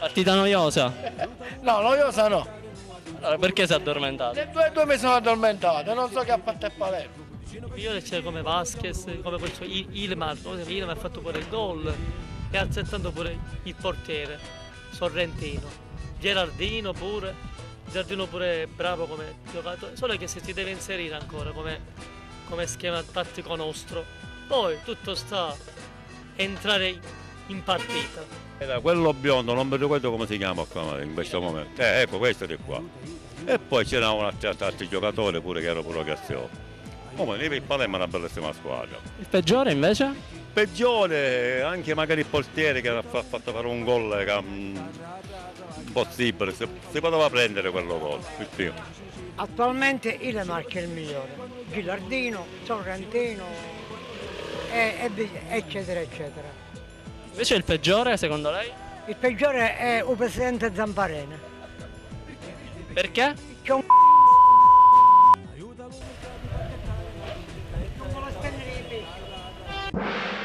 Partita noiosa? <laughs> no, noiosa no. Allora, perché si è addormentato? Le due e due mi sono addormentato, non so che ha fatto il Palermo. Io c'è come Vasquez, come questo Ilmar, Ilmar ha fatto pure il gol e altrettanto pure il portiere Sorrentino, Gerardino pure, Gerardino pure bravo come giocatore, solo che se ti deve inserire ancora come, come schema tattico nostro, poi tutto sta entrare in partita. E quello biondo, non mi ricordo come si chiama qua in questo momento, eh, ecco questo di qua. E poi c'era un altro, giocatore pure che era pure Graziolo. Comunque, oh, il Palermo è una bellissima squadra. Il peggiore invece? peggiore anche magari il portiere che ha fatto fare un gol che, um, mm, impossibile, si, si poteva prendere quello gol, il primo. Attualmente il marchio è il migliore, Gilardino, Sorrentino, e, e, eccetera eccetera. Invece il peggiore secondo lei? Il peggiore è il presidente Zamparena. Perché? C'è un Non vuole spendere i pesci.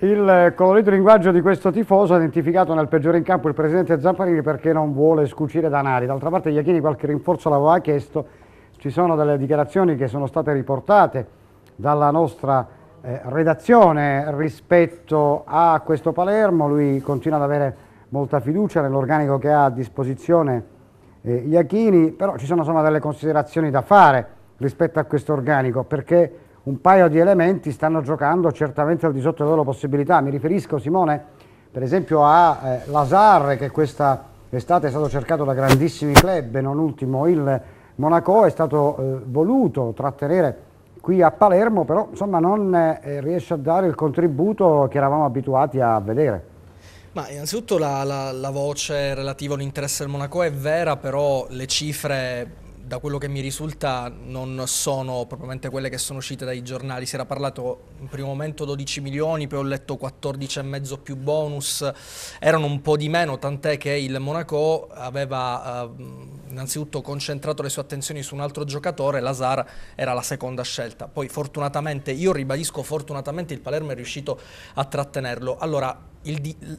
Il eh, colorito linguaggio di questo tifoso ha identificato nel peggiore in campo il presidente Zamparini perché non vuole scucire danari. D'altra parte Iachini qualche rinforzo l'aveva chiesto, ci sono delle dichiarazioni che sono state riportate dalla nostra eh, redazione rispetto a questo Palermo, lui continua ad avere molta fiducia nell'organico che ha a disposizione eh, Iachini, però ci sono insomma, delle considerazioni da fare rispetto a questo organico perché un paio di elementi stanno giocando certamente al di sotto delle loro possibilità. Mi riferisco, Simone, per esempio a eh, Lazar, che questa estate è stato cercato da grandissimi club, non ultimo il Monaco, è stato eh, voluto trattenere qui a Palermo, però insomma non eh, riesce a dare il contributo che eravamo abituati a vedere. Ma innanzitutto la, la, la voce relativa all'interesse del Monaco è vera, però le cifre da quello che mi risulta non sono propriamente quelle che sono uscite dai giornali, si era parlato in primo momento 12 milioni, poi ho letto 14,5 più bonus, erano un po' di meno, tant'è che il Monaco aveva eh, innanzitutto concentrato le sue attenzioni su un altro giocatore, Lazar era la seconda scelta, poi fortunatamente, io ribadisco fortunatamente il Palermo è riuscito a trattenerlo. Allora,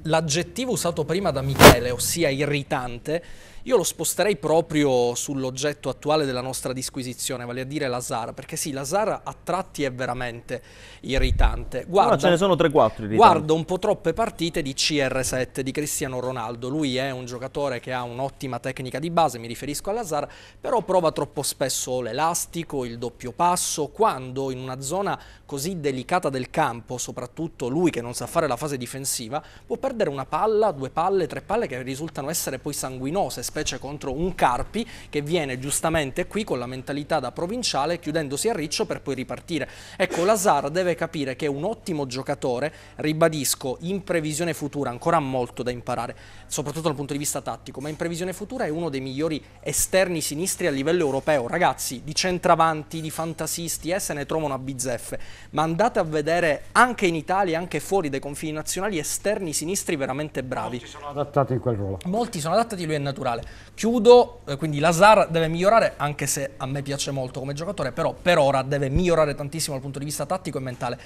l'aggettivo usato prima da Michele, ossia irritante, io lo sposterei proprio sull'oggetto attuale della nostra disquisizione, vale a dire la Zara, perché sì, la Zara a tratti è veramente irritante. Guarda, no, ce ne sono 3-4 Guardo un po' troppe partite di CR7 di Cristiano Ronaldo. Lui è un giocatore che ha un'ottima tecnica di base, mi riferisco alla Zara, però prova troppo spesso l'elastico, il doppio passo, quando in una zona così delicata del campo, soprattutto lui che non sa fare la fase difensiva, può perdere una palla, due palle, tre palle che risultano essere poi sanguinose, spesso fattispecie contro un Carpi che viene giustamente qui con la mentalità da provinciale chiudendosi a riccio per poi ripartire. Ecco, Lazar deve capire che è un ottimo giocatore, ribadisco, in previsione futura, ancora molto da imparare soprattutto dal punto di vista tattico, ma in previsione futura è uno dei migliori esterni sinistri a livello europeo. Ragazzi, di centravanti, di fantasisti, eh, se ne trovano a bizzeffe, ma andate a vedere anche in Italia, anche fuori dai confini nazionali, esterni sinistri veramente bravi. Molti sono adattati in quel ruolo. Molti sono adattati, lui è naturale. Chiudo, eh, quindi Lazar deve migliorare, anche se a me piace molto come giocatore, però per ora deve migliorare tantissimo dal punto di vista tattico e mentale.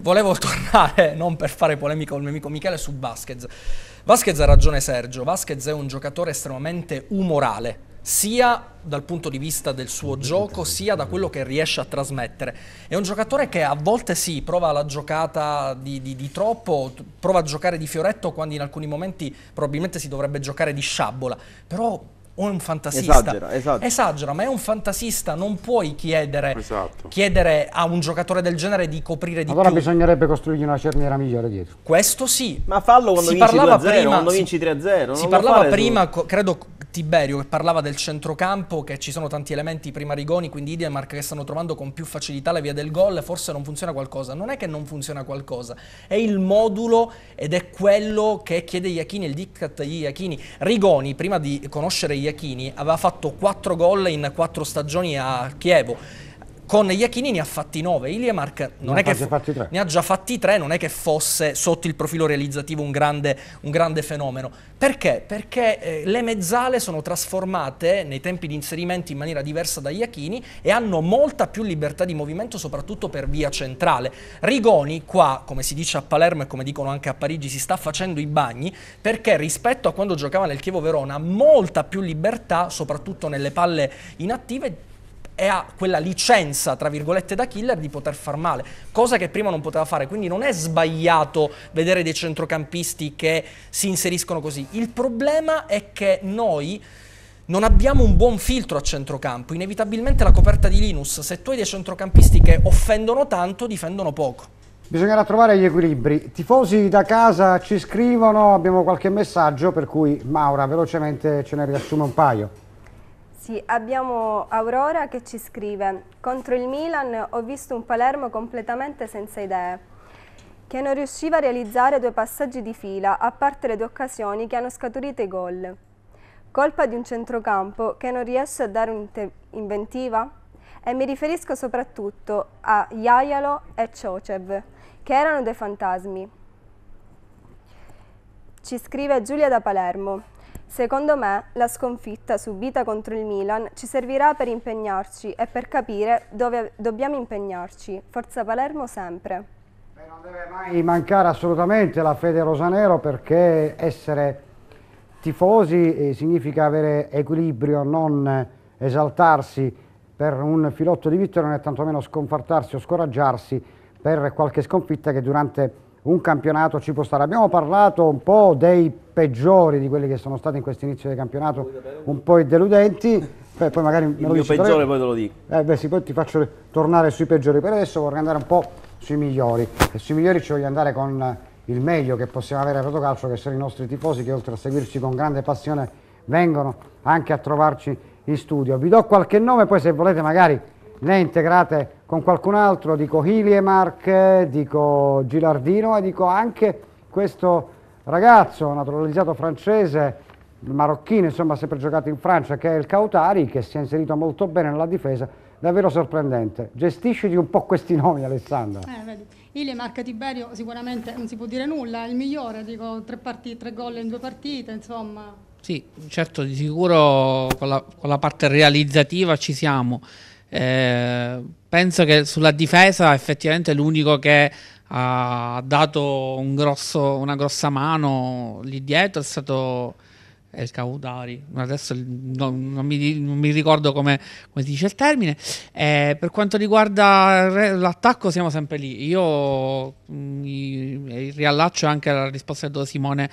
Volevo <laughs> tornare, non per fare polemica con il mio amico Michele, su Vasquez. Vasquez ha ragione Sergio, Vasquez è un giocatore estremamente umorale, sia dal punto di vista del suo gioco, sia da quello che riesce a trasmettere. È un giocatore che a volte sì, prova la giocata di, di, di troppo, prova a giocare di fioretto quando in alcuni momenti probabilmente si dovrebbe giocare di sciabola, però è un fantasista. Esagera, esatto. esagera. ma è un fantasista, non puoi chiedere, esatto. chiedere a un giocatore del genere di coprire di allora più. Allora bisognerebbe costruirgli una cerniera migliore dietro. Questo sì. Ma fallo quando si vinci 2-0, quando si, vinci 3-0. Si parlava prima, tu. credo Tiberio che parlava del centrocampo, che ci sono tanti elementi prima Rigoni, quindi Idemark che stanno trovando con più facilità la via del gol, forse non funziona qualcosa. Non è che non funziona qualcosa, è il modulo ed è quello che chiede Iachini, il diktat di Iachini. Rigoni, prima di conoscere Iachini, Iachini aveva fatto 4 gol in 4 stagioni a Chievo con Iachini ne ha fatti 9, Iliemark non è che ne ha già fatti 3, non è che fosse sotto il profilo realizzativo un grande, un grande fenomeno. Perché? Perché eh, le mezzale sono trasformate nei tempi di inserimento in maniera diversa da Iachini e hanno molta più libertà di movimento soprattutto per via centrale. Rigoni qua, come si dice a Palermo e come dicono anche a Parigi, si sta facendo i bagni perché rispetto a quando giocava nel Chievo Verona ha molta più libertà soprattutto nelle palle inattive e ha quella licenza, tra virgolette, da killer di poter far male, cosa che prima non poteva fare. Quindi non è sbagliato vedere dei centrocampisti che si inseriscono così. Il problema è che noi non abbiamo un buon filtro a centrocampo. Inevitabilmente la coperta di Linus, se tu hai dei centrocampisti che offendono tanto, difendono poco. Bisognerà trovare gli equilibri. Tifosi da casa ci scrivono, abbiamo qualche messaggio, per cui Maura velocemente ce ne riassume un paio. Sì, abbiamo Aurora che ci scrive Contro il Milan ho visto un Palermo completamente senza idee che non riusciva a realizzare due passaggi di fila, a parte le due occasioni che hanno scaturito i gol. Colpa di un centrocampo che non riesce a dare un'inventiva? E mi riferisco soprattutto a Jajalo e Ciocev, che erano dei fantasmi. Ci scrive Giulia da Palermo. Secondo me, la sconfitta subita contro il Milan ci servirà per impegnarci e per capire dove dobbiamo impegnarci. Forza Palermo sempre. Beh, non deve mai mancare assolutamente la fede rosanero perché essere tifosi eh, significa avere equilibrio, non esaltarsi per un filotto di vittoria, né tantomeno sconfortarsi o scoraggiarsi per qualche sconfitta che durante un campionato ci può stare. Abbiamo parlato un po' dei peggiori di quelli che sono stati in questo inizio del campionato, un po' i deludenti. Beh, <laughs> poi magari me lo Il mio peggiore però... poi te lo dico. Eh, beh sì, poi ti faccio tornare sui peggiori, per adesso vorrei andare un po' sui migliori. E sui migliori ci voglio andare con il meglio che possiamo avere a Protocalcio, che sono i nostri tifosi che oltre a seguirci con grande passione vengono anche a trovarci in studio. Vi do qualche nome, poi se volete magari ne integrate con qualcun altro, dico Hiliemark, eh, dico Gilardino e dico anche questo ragazzo naturalizzato francese, marocchino, insomma sempre giocato in Francia, che è il Cautari, che si è inserito molto bene nella difesa, davvero sorprendente. Gestisciti un po' questi nomi Alessandra. Eh, vedi. Ile Tiberio sicuramente non si può dire nulla, è il migliore, dico tre, partite, tre gol in due partite, insomma. Sì, certo, di sicuro con la, con la parte realizzativa ci siamo. Eh, penso che sulla difesa effettivamente l'unico che ha dato un grosso, una grossa mano lì dietro è stato eh, Scaudari, adesso non, non, mi, non, mi, ricordo come, come si dice il termine. Eh, per quanto riguarda l'attacco siamo sempre lì. Io mi, mm, riallaccio anche alla risposta del Simone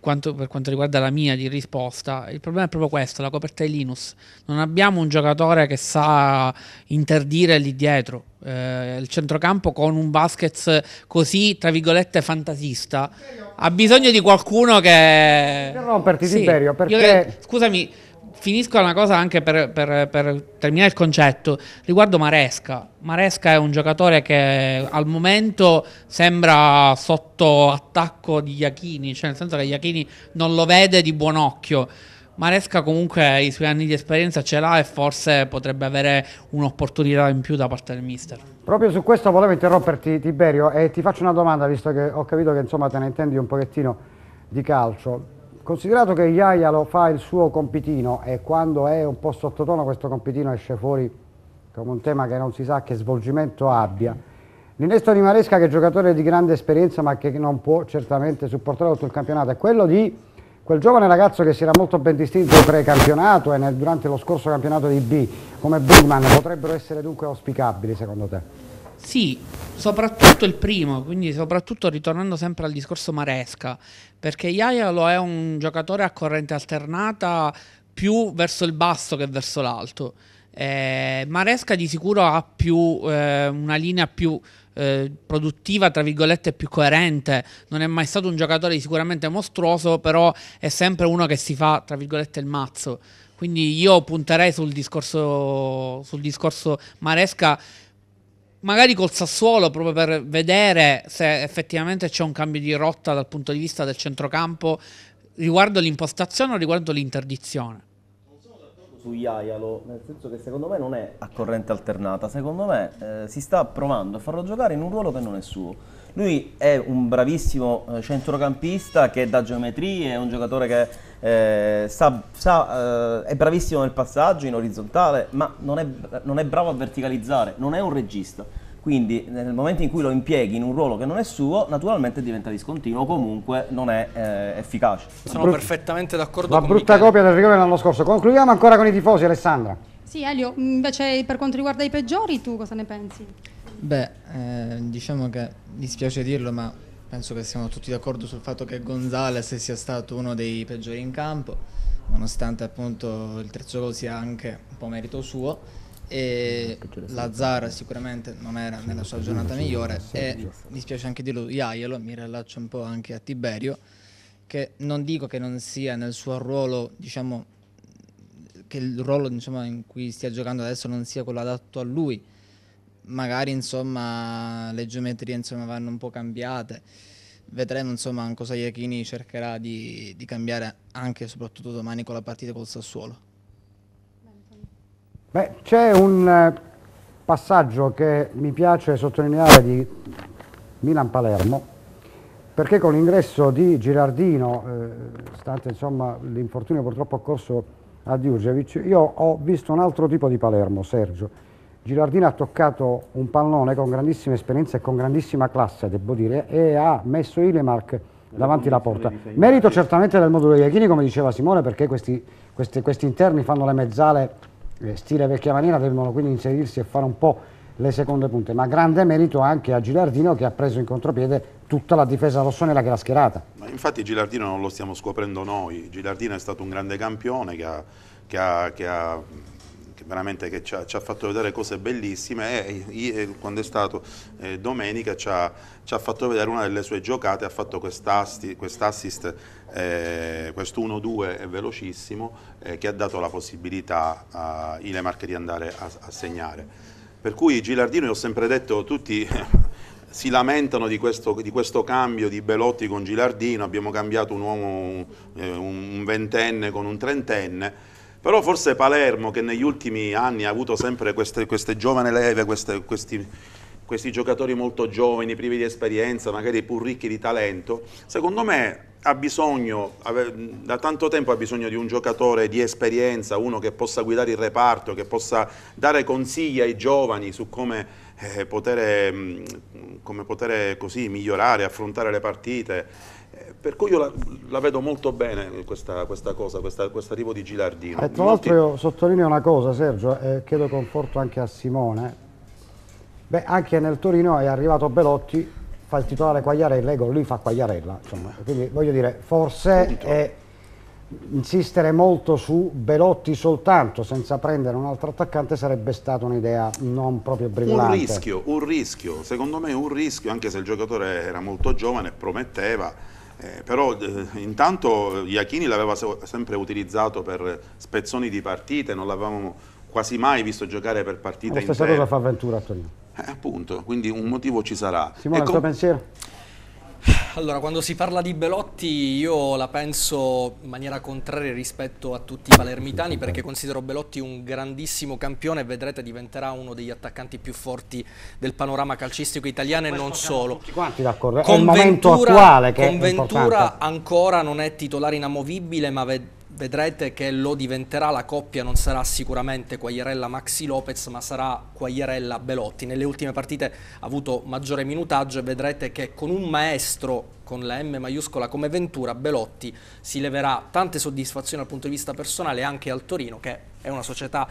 quanto, per quanto riguarda la mia di risposta. Il problema è proprio questo, la coperta di Linus. Non abbiamo un giocatore che sa interdire lì dietro eh, il centrocampo con un basket così, tra virgolette, fantasista, ha bisogno di qualcuno che... Interromperti, sì, Tiberio, perché... Io, scusami, finisco una cosa anche per, per, per, terminare il concetto riguardo Maresca. Maresca è un giocatore che al momento sembra sotto attacco di Iachini, cioè nel senso che Iachini non lo vede di buon occhio. Maresca comunque i suoi anni di esperienza ce l'ha e forse potrebbe avere un'opportunità in più da parte del mister. Proprio su questo volevo interromperti Tiberio e ti faccio una domanda visto che ho capito che insomma te ne intendi un pochettino di calcio. Considerato che Iaia lo fa il suo compitino e quando è un po' sottotono questo compitino esce fuori come un tema che non si sa che svolgimento abbia, l'innesto di Maresca che è giocatore di grande esperienza ma che non può certamente supportare tutto il campionato è quello di Quel giovane ragazzo che si era molto ben distinto pre-campionato e nel, durante lo scorso campionato di B come Brugman potrebbero essere dunque auspicabili secondo te? Sì, soprattutto il primo, quindi soprattutto ritornando sempre al discorso Maresca, perché Iaia lo è un giocatore a corrente alternata più verso il basso che verso l'alto. Eh, Maresca di sicuro ha più, eh, una linea più eh, produttiva, tra virgolette, più coerente. Non è mai stato un giocatore sicuramente mostruoso, però è sempre uno che si fa, tra virgolette, il mazzo. Quindi io punterei sul discorso, sul discorso Maresca, magari col Sassuolo, proprio per vedere se effettivamente c'è un cambio di rotta dal punto di vista del centrocampo riguardo l'impostazione o riguardo l'interdizione su Iaialo, nel senso che secondo me non è a corrente alternata, secondo me eh, si sta provando a farlo giocare in un ruolo che non è suo. Lui è un bravissimo eh, centrocampista che dà geometrie è un giocatore che eh, sa, sa, eh, è bravissimo nel passaggio in orizzontale, ma non è, non è bravo a verticalizzare, non è un regista quindi nel momento in cui lo impieghi in un ruolo che non è suo, naturalmente diventa discontinuo comunque non è eh, efficace. Sono Brut perfettamente d'accordo con La brutta Michele. copia del rigore dell'anno scorso. Concludiamo ancora con i tifosi, Alessandra. Sì, Elio, invece per quanto riguarda i peggiori, tu cosa ne pensi? Beh, eh, diciamo che mi spiace dirlo, ma penso che siamo tutti d'accordo sul fatto che Gonzales sia stato uno dei peggiori in campo, nonostante appunto il terzo gol sia anche un po' merito suo e la Zara sicuramente non era nella sua giornata migliore e mi spiace anche dirlo, Iaielo, mi rilaccio un po' anche a Tiberio, che non dico che non sia nel suo ruolo, diciamo, che il ruolo diciamo, in cui stia giocando adesso non sia quello adatto a lui, magari insomma le geometrie insomma, vanno un po' cambiate, vedremo insomma cosa Iachini cercherà di, di cambiare anche e soprattutto domani con la partita col Sassuolo. Beh, c'è un eh, passaggio che mi piace sottolineare di Milan-Palermo, perché con l'ingresso di Girardino, eh, stante l'infortunio purtroppo occorso a Djurjevic, io ho visto un altro tipo di Palermo, Sergio. Girardino ha toccato un pallone con grandissima esperienza e con grandissima classe, devo dire, e ha messo Ilemark davanti la porta. Merito certamente del modulo di Iachini, come diceva Simone, perché questi, questi, questi interni fanno le mezzale stile vecchia maniera devono quindi inserirsi e fare un po' le seconde punte, ma grande merito anche a Gilardino che ha preso in contropiede tutta la difesa rossonera che l'ha schierata. Ma infatti Gilardino non lo stiamo scoprendo noi, Gilardino è stato un grande campione che ha, che ha, che ha veramente che ci ha, ci ha, fatto vedere cose bellissime e, e quando è stato eh, domenica ci ha, ci ha, fatto vedere una delle sue giocate, ha fatto quest'assist, quest eh, questo 1-2 velocissimo eh, che ha dato la possibilità a Ile Marche di andare a, a segnare. Per cui Gilardino, io ho sempre detto, tutti <laughs> si lamentano di questo, di questo, cambio di Belotti con Gilardino, abbiamo cambiato un uomo, eh, un ventenne con un trentenne, però forse Palermo che negli ultimi anni ha avuto sempre queste, queste giovani leve, queste, questi questi giocatori molto giovani, privi di esperienza, magari pur ricchi di talento, secondo me ha bisogno, da tanto tempo ha bisogno di un giocatore di esperienza, uno che possa guidare il reparto, che possa dare consigli ai giovani su come eh, poter, mm, come poter così migliorare, affrontare le partite. Eh, per cui io la, la vedo molto bene questa, questa cosa, questa, questo arrivo di Gilardino. E eh, tra l'altro Molti... io sottolineo una cosa Sergio, e eh, chiedo conforto anche a Simone, Beh, anche nel Torino è arrivato Belotti, fa il titolare Quagliarella e gol lui fa Quagliarella. Insomma. Quindi voglio dire, forse è insistere molto su Belotti soltanto senza prendere un altro attaccante sarebbe stata un'idea non proprio brillante. Un rischio, un rischio, secondo me un rischio, anche se il giocatore era molto giovane e prometteva. Eh, però eh, intanto Iachini l'aveva sempre utilizzato per spezzoni di partite, non l'avevamo quasi mai visto giocare per partita La stessa cosa fa Ventura a Torino. Eh, appunto, quindi un motivo ci sarà. Simone, ecco... il tuo pensiero? Allora, quando si parla di Belotti io la penso in maniera contraria rispetto a tutti i palermitani perché considero Belotti un grandissimo campione e vedrete diventerà uno degli attaccanti più forti del panorama calcistico italiano e non solo. Tutti quanti d'accordo, è il momento attuale che Con Ventura ancora non è titolare inamovibile ma vedrete che lo diventerà la coppia, non sarà sicuramente Quagliarella Maxi Lopez, ma sarà Quagliarella Belotti. Nelle ultime partite ha avuto maggiore minutaggio e vedrete che con un maestro con la M maiuscola come Ventura, Belotti si leverà tante soddisfazioni dal punto di vista personale anche al Torino, che è una società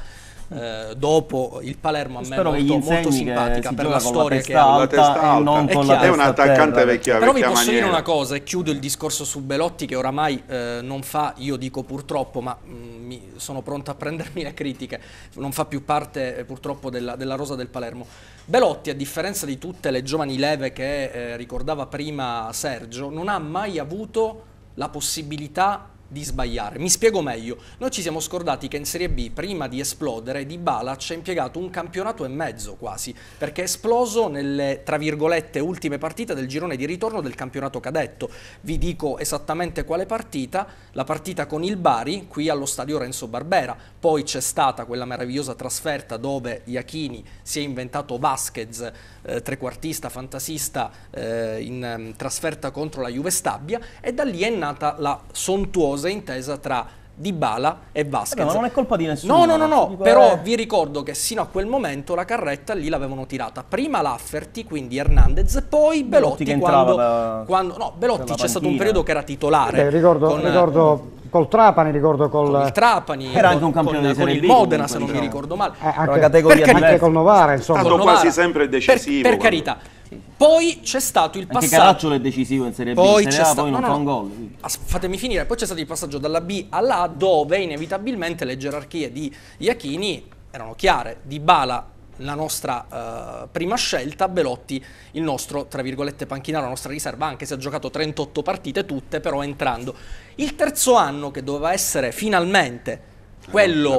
eh, dopo il Palermo a me Spero molto, molto simpatica per la storia la che ha e non con la è un attaccante vecchia però vecchia vi posso maniera. dire una cosa e chiudo il discorso su Belotti che oramai eh, non fa io dico purtroppo ma mh, mm, sono pronto a prendermi le critiche non fa più parte eh, purtroppo della, della, rosa del Palermo Belotti a differenza di tutte le giovani leve che eh, ricordava prima Sergio non ha mai avuto la possibilità di sbagliare. Mi spiego meglio, noi ci siamo scordati che in Serie B prima di esplodere Di Bala ci ha impiegato un campionato e mezzo quasi, perché è esploso nelle tra virgolette ultime partite del girone di ritorno del campionato cadetto. Vi dico esattamente quale partita, la partita con il Bari qui allo stadio Renzo Barbera, poi c'è stata quella meravigliosa trasferta dove Iachini si è inventato Vasquez, eh, trequartista, fantasista eh, in eh, trasferta contro la Juve Stabia e da lì è nata la sontuosa confusa intesa tra Dybala e Vasquez. Eh no, ma non è colpa di nessuno. No, no, no, no, eh. però è... vi ricordo che sino a quel momento la carretta lì l'avevano tirata prima Lafferty, quindi Hernandez, poi Belotti, Belotti quando, da... quando, No, Belotti c'è stato un periodo che era titolare. Beh, ricordo, con, ricordo col Trapani, ricordo col... Con il Trapani, era anche un campione con, con il Modena, se non mi diciamo. ricordo male. Eh, anche, per anche col Novara, insomma. stato quasi sempre decisivo. Per, per carità sì. Poi c'è stato il passaggio. Anche Caracciolo è decisivo in Serie B. Poi, in Serie a, poi non no, fa un gol. Quindi. Fatemi finire. Poi c'è stato il passaggio dalla B alla A, dove inevitabilmente le gerarchie di Iachini erano chiare. Di Bala la nostra uh, prima scelta, Belotti il nostro, tra virgolette, panchinaro, la nostra riserva, anche se ha giocato 38 partite tutte, però entrando. Il terzo anno che doveva essere finalmente eh, quello o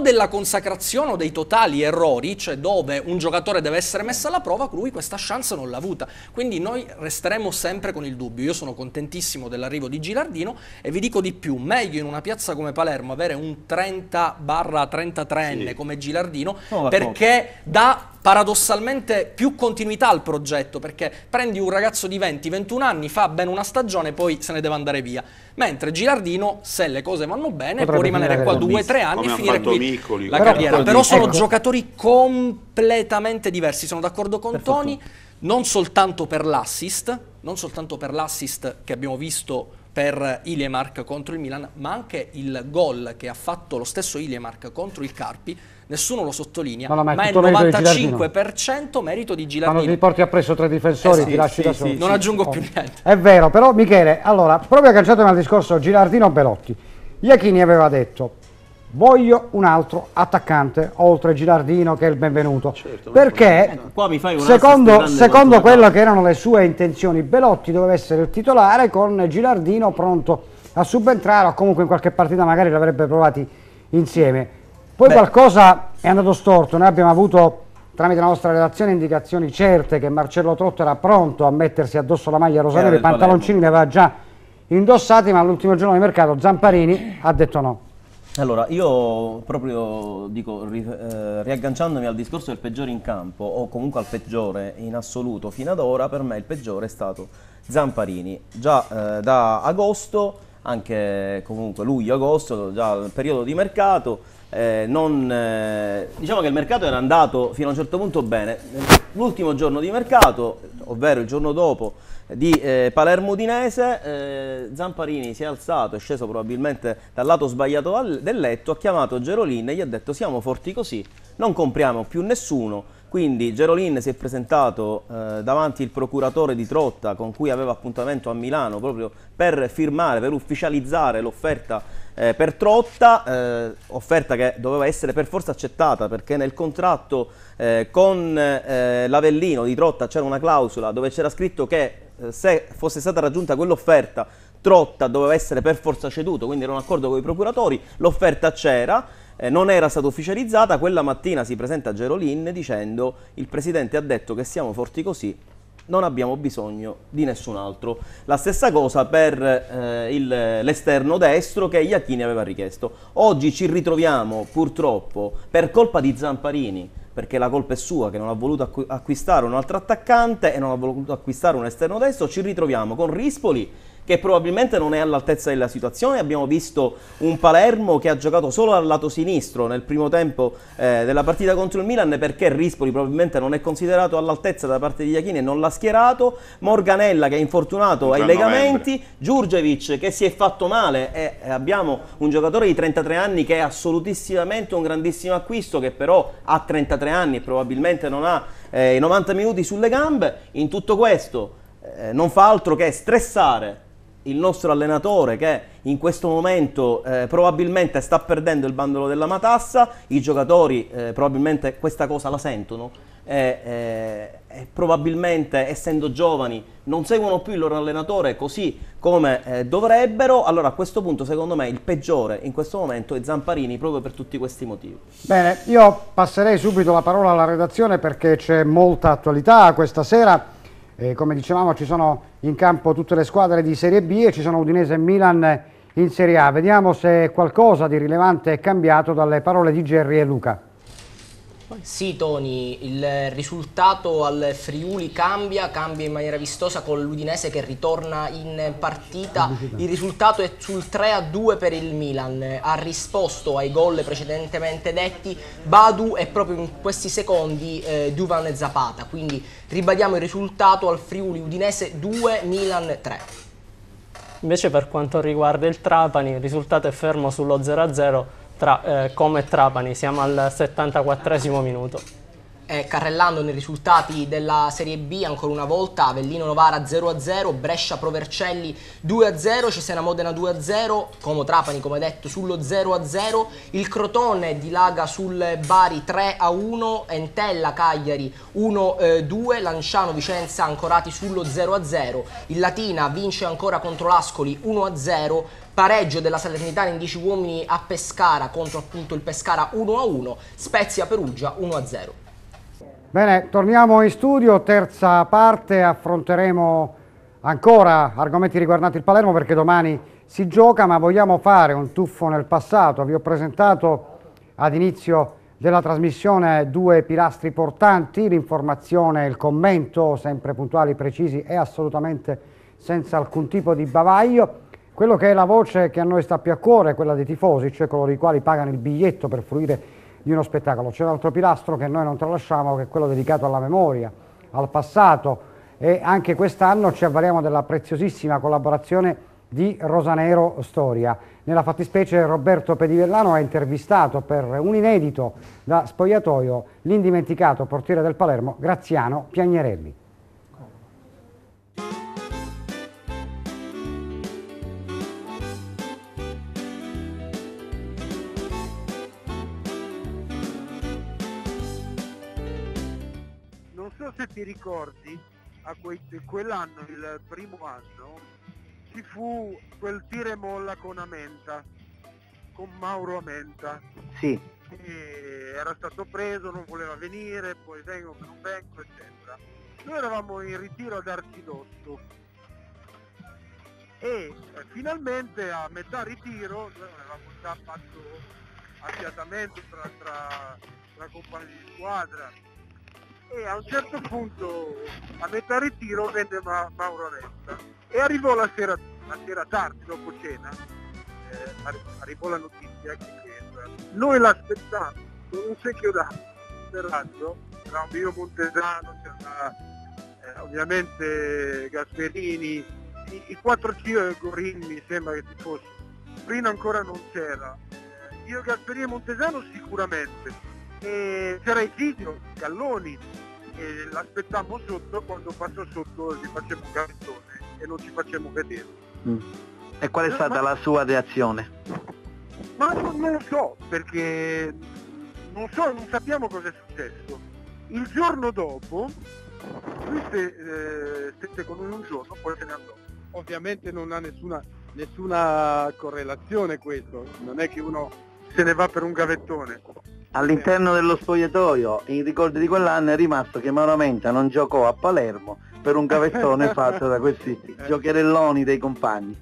della consacrazione o dei totali errori, cioè dove un giocatore deve essere messo alla prova, lui questa chance non l'ha avuta. Quindi noi resteremo sempre con il dubbio. Io sono contentissimo dell'arrivo di Gilardino e vi dico di più, meglio in una piazza come Palermo avere un 30-33enne sì. come Gilardino perché dà paradossalmente più continuità al progetto, perché prendi un ragazzo di 20-21 anni, fa bene una stagione, poi se ne deve andare via. Mentre Girardino, se le cose vanno bene, Potrebbe può rimanere qua 2-3 anni e finire qui Miccoli. la però carriera. Però sono ecco. giocatori completamente diversi, sono d'accordo con per Tony, fortuna. non soltanto per l'assist, non soltanto per l'assist che abbiamo visto per Iliemark contro il Milan, ma anche il gol che ha fatto lo stesso Iliemark contro il Carpi, nessuno lo sottolinea, no, no, ma, ma è, il 95% merito di Gilardino. Quando ti porti appresso tre difensori eh sì, ti lasci sì, da solo. Sì, non aggiungo oh. più niente. È vero, però Michele, allora, proprio agganciato nel discorso Gilardino-Belotti, Iachini aveva detto, voglio un altro attaccante oltre Gilardino che è il benvenuto certo, perché eh, secondo, secondo quelle che erano le sue intenzioni Belotti doveva essere il titolare con Gilardino pronto a subentrare o comunque in qualche partita magari l'avrebbe provati insieme poi Beh. qualcosa è andato storto, noi abbiamo avuto tramite la nostra redazione indicazioni certe che Marcello Trotto era pronto a mettersi addosso la maglia rosanera, i pantaloncini Palermo. ne aveva già indossati, ma l'ultimo giorno di mercato Zamparini ha detto no. Allora, io proprio dico, ri, eh, riagganciandomi al discorso del peggiore in campo, o comunque al peggiore in assoluto fino ad ora, per me il peggiore è stato Zamparini. Già eh, da agosto, anche comunque luglio-agosto, già il periodo di mercato, eh, non, eh, diciamo che il mercato era andato fino a un certo punto bene. L'ultimo giorno di mercato, ovvero il giorno dopo di eh, Palermo Udinese, eh, Zamparini si è alzato, è sceso probabilmente dal lato sbagliato al, del letto, ha chiamato Gerolin e gli ha detto siamo forti così, non compriamo più nessuno, quindi Gerolin si è presentato eh, davanti il procuratore di Trotta con cui aveva appuntamento a Milano proprio per firmare, per ufficializzare l'offerta eh, per Trotta, eh, offerta che doveva essere per forza accettata perché nel contratto eh, con eh, l'Avellino di Trotta c'era una clausola dove c'era scritto che eh, se fosse stata raggiunta quell'offerta Trotta doveva essere per forza ceduto, quindi era un accordo con i procuratori, l'offerta c'era, eh, non era stata ufficializzata, quella mattina si presenta Gerolin dicendo il presidente ha detto che siamo forti così, non abbiamo bisogno di nessun altro. La stessa cosa per eh, l'esterno destro che Iacchini aveva richiesto. Oggi ci ritroviamo purtroppo per colpa di Zamparini perché la colpa è sua che non ha voluto acquistare un altro attaccante e non ha voluto acquistare un esterno destro, ci ritroviamo con Rispoli che probabilmente non è all'altezza della situazione. Abbiamo visto un Palermo che ha giocato solo al lato sinistro nel primo tempo eh, della partita contro il Milan perché Rispoli probabilmente non è considerato all'altezza da parte di Iachini e non l'ha schierato. Morganella che è infortunato ai legamenti, novembre. Giurgevic che si è fatto male e eh, abbiamo un giocatore di 33 anni che è assolutissimamente un grandissimo acquisto che però ha 33 anni e probabilmente non ha eh, i 90 minuti sulle gambe. In tutto questo eh, non fa altro che stressare il nostro allenatore che in questo momento eh, probabilmente sta perdendo il bandolo della matassa, i giocatori eh, probabilmente questa cosa la sentono e, eh, eh, e, probabilmente essendo giovani non seguono più il loro allenatore così come eh, dovrebbero, allora a questo punto secondo me il peggiore in questo momento è Zamparini proprio per tutti questi motivi. Bene, io passerei subito la parola alla redazione perché c'è molta attualità questa sera. Eh, come dicevamo ci sono in campo tutte le squadre di Serie B e ci sono Udinese e Milan in Serie A. Vediamo se qualcosa di rilevante è cambiato dalle parole di Gerry e Luca. Sì Toni, il risultato al Friuli cambia, cambia in maniera vistosa con l'Udinese che ritorna in partita, il risultato è sul 3-2 per il Milan, ha risposto ai gol precedentemente detti Badu e proprio in questi secondi eh, Duvan e Zapata, quindi ribadiamo il risultato al Friuli Udinese 2, Milan 3. Invece per quanto riguarda il Trapani il risultato è fermo sullo 0-0 tra, eh, come Trapani, siamo al 74 minuto. Eh, carrellando nei risultati della Serie B ancora una volta Avellino Novara 0-0, Brescia Provercelli 2-0, Cesena Modena 2-0, Como Trapani come detto sullo 0-0, il Crotone dilaga sul Bari 3-1, Entella Cagliari 1-2, Lanciano Vicenza ancorati sullo 0-0, il Latina vince ancora contro l'Ascoli 1-0, pareggio della Salernitana in 10 uomini a Pescara contro appunto il Pescara 1-1, Spezia Perugia 1-0. Bene, torniamo in studio, terza parte, affronteremo ancora argomenti riguardanti il Palermo perché domani si gioca, ma vogliamo fare un tuffo nel passato. Vi ho presentato ad inizio della trasmissione due pilastri portanti, l'informazione e il commento, sempre puntuali, precisi e assolutamente senza alcun tipo di bavaglio. Quello che è la voce che a noi sta più a cuore è quella dei tifosi, cioè coloro i quali pagano il biglietto per fruire di uno spettacolo. C'è un altro pilastro che noi non tralasciamo, che è quello dedicato alla memoria, al passato e anche quest'anno ci avvariamo della preziosissima collaborazione di Rosanero Storia. Nella fattispecie Roberto Pedivellano ha intervistato per un inedito da spogliatoio l'indimenticato portiere del Palermo Graziano Piagnerelli. ti ricordi, a que- quell'anno, il primo anno, ci fu quel tira e molla con Amenta, con Mauro Amenta. Sì. era stato preso, non voleva venire, poi vengo per un vengo, eccetera. Noi eravamo in ritiro ad Arcidotto e eh, finalmente a metà ritiro, noi avevamo già fatto affiatamento tra, tra, tra compagni di squadra, e a un certo punto a metà ritiro venne Ma- Mauro Ressa e arrivò la sera, la sera tardi dopo cena eh, arrivò la notizia che questa. Eh, noi l'aspettavamo con un secchio d'acqua tra un vivo Montesano c'era eh, ovviamente Gasperini i, i 4 e Gorin mi sembra che ci fosse prima ancora non c'era eh, io Gasperini e Montesano sicuramente e c'era Esilio Galloni e l'aspettammo sotto quando passò sotto gli facemmo un gavettone e non ci facemmo vedere. Mm. E qual è eh, stata ma... la sua reazione? Ma non, non lo so, perché non so, non sappiamo cosa è successo. Il giorno dopo, lui se, eh, stette con lui un giorno, poi se ne andò. Ovviamente non ha nessuna, nessuna correlazione questo, non è che uno se ne va per un gavettone. All'interno dello spogliatoio, in ricordo di quell'anno, è rimasto che Mauro Menta non giocò a Palermo per un cavettone <laughs> fatto da questi giocherelloni dei compagni.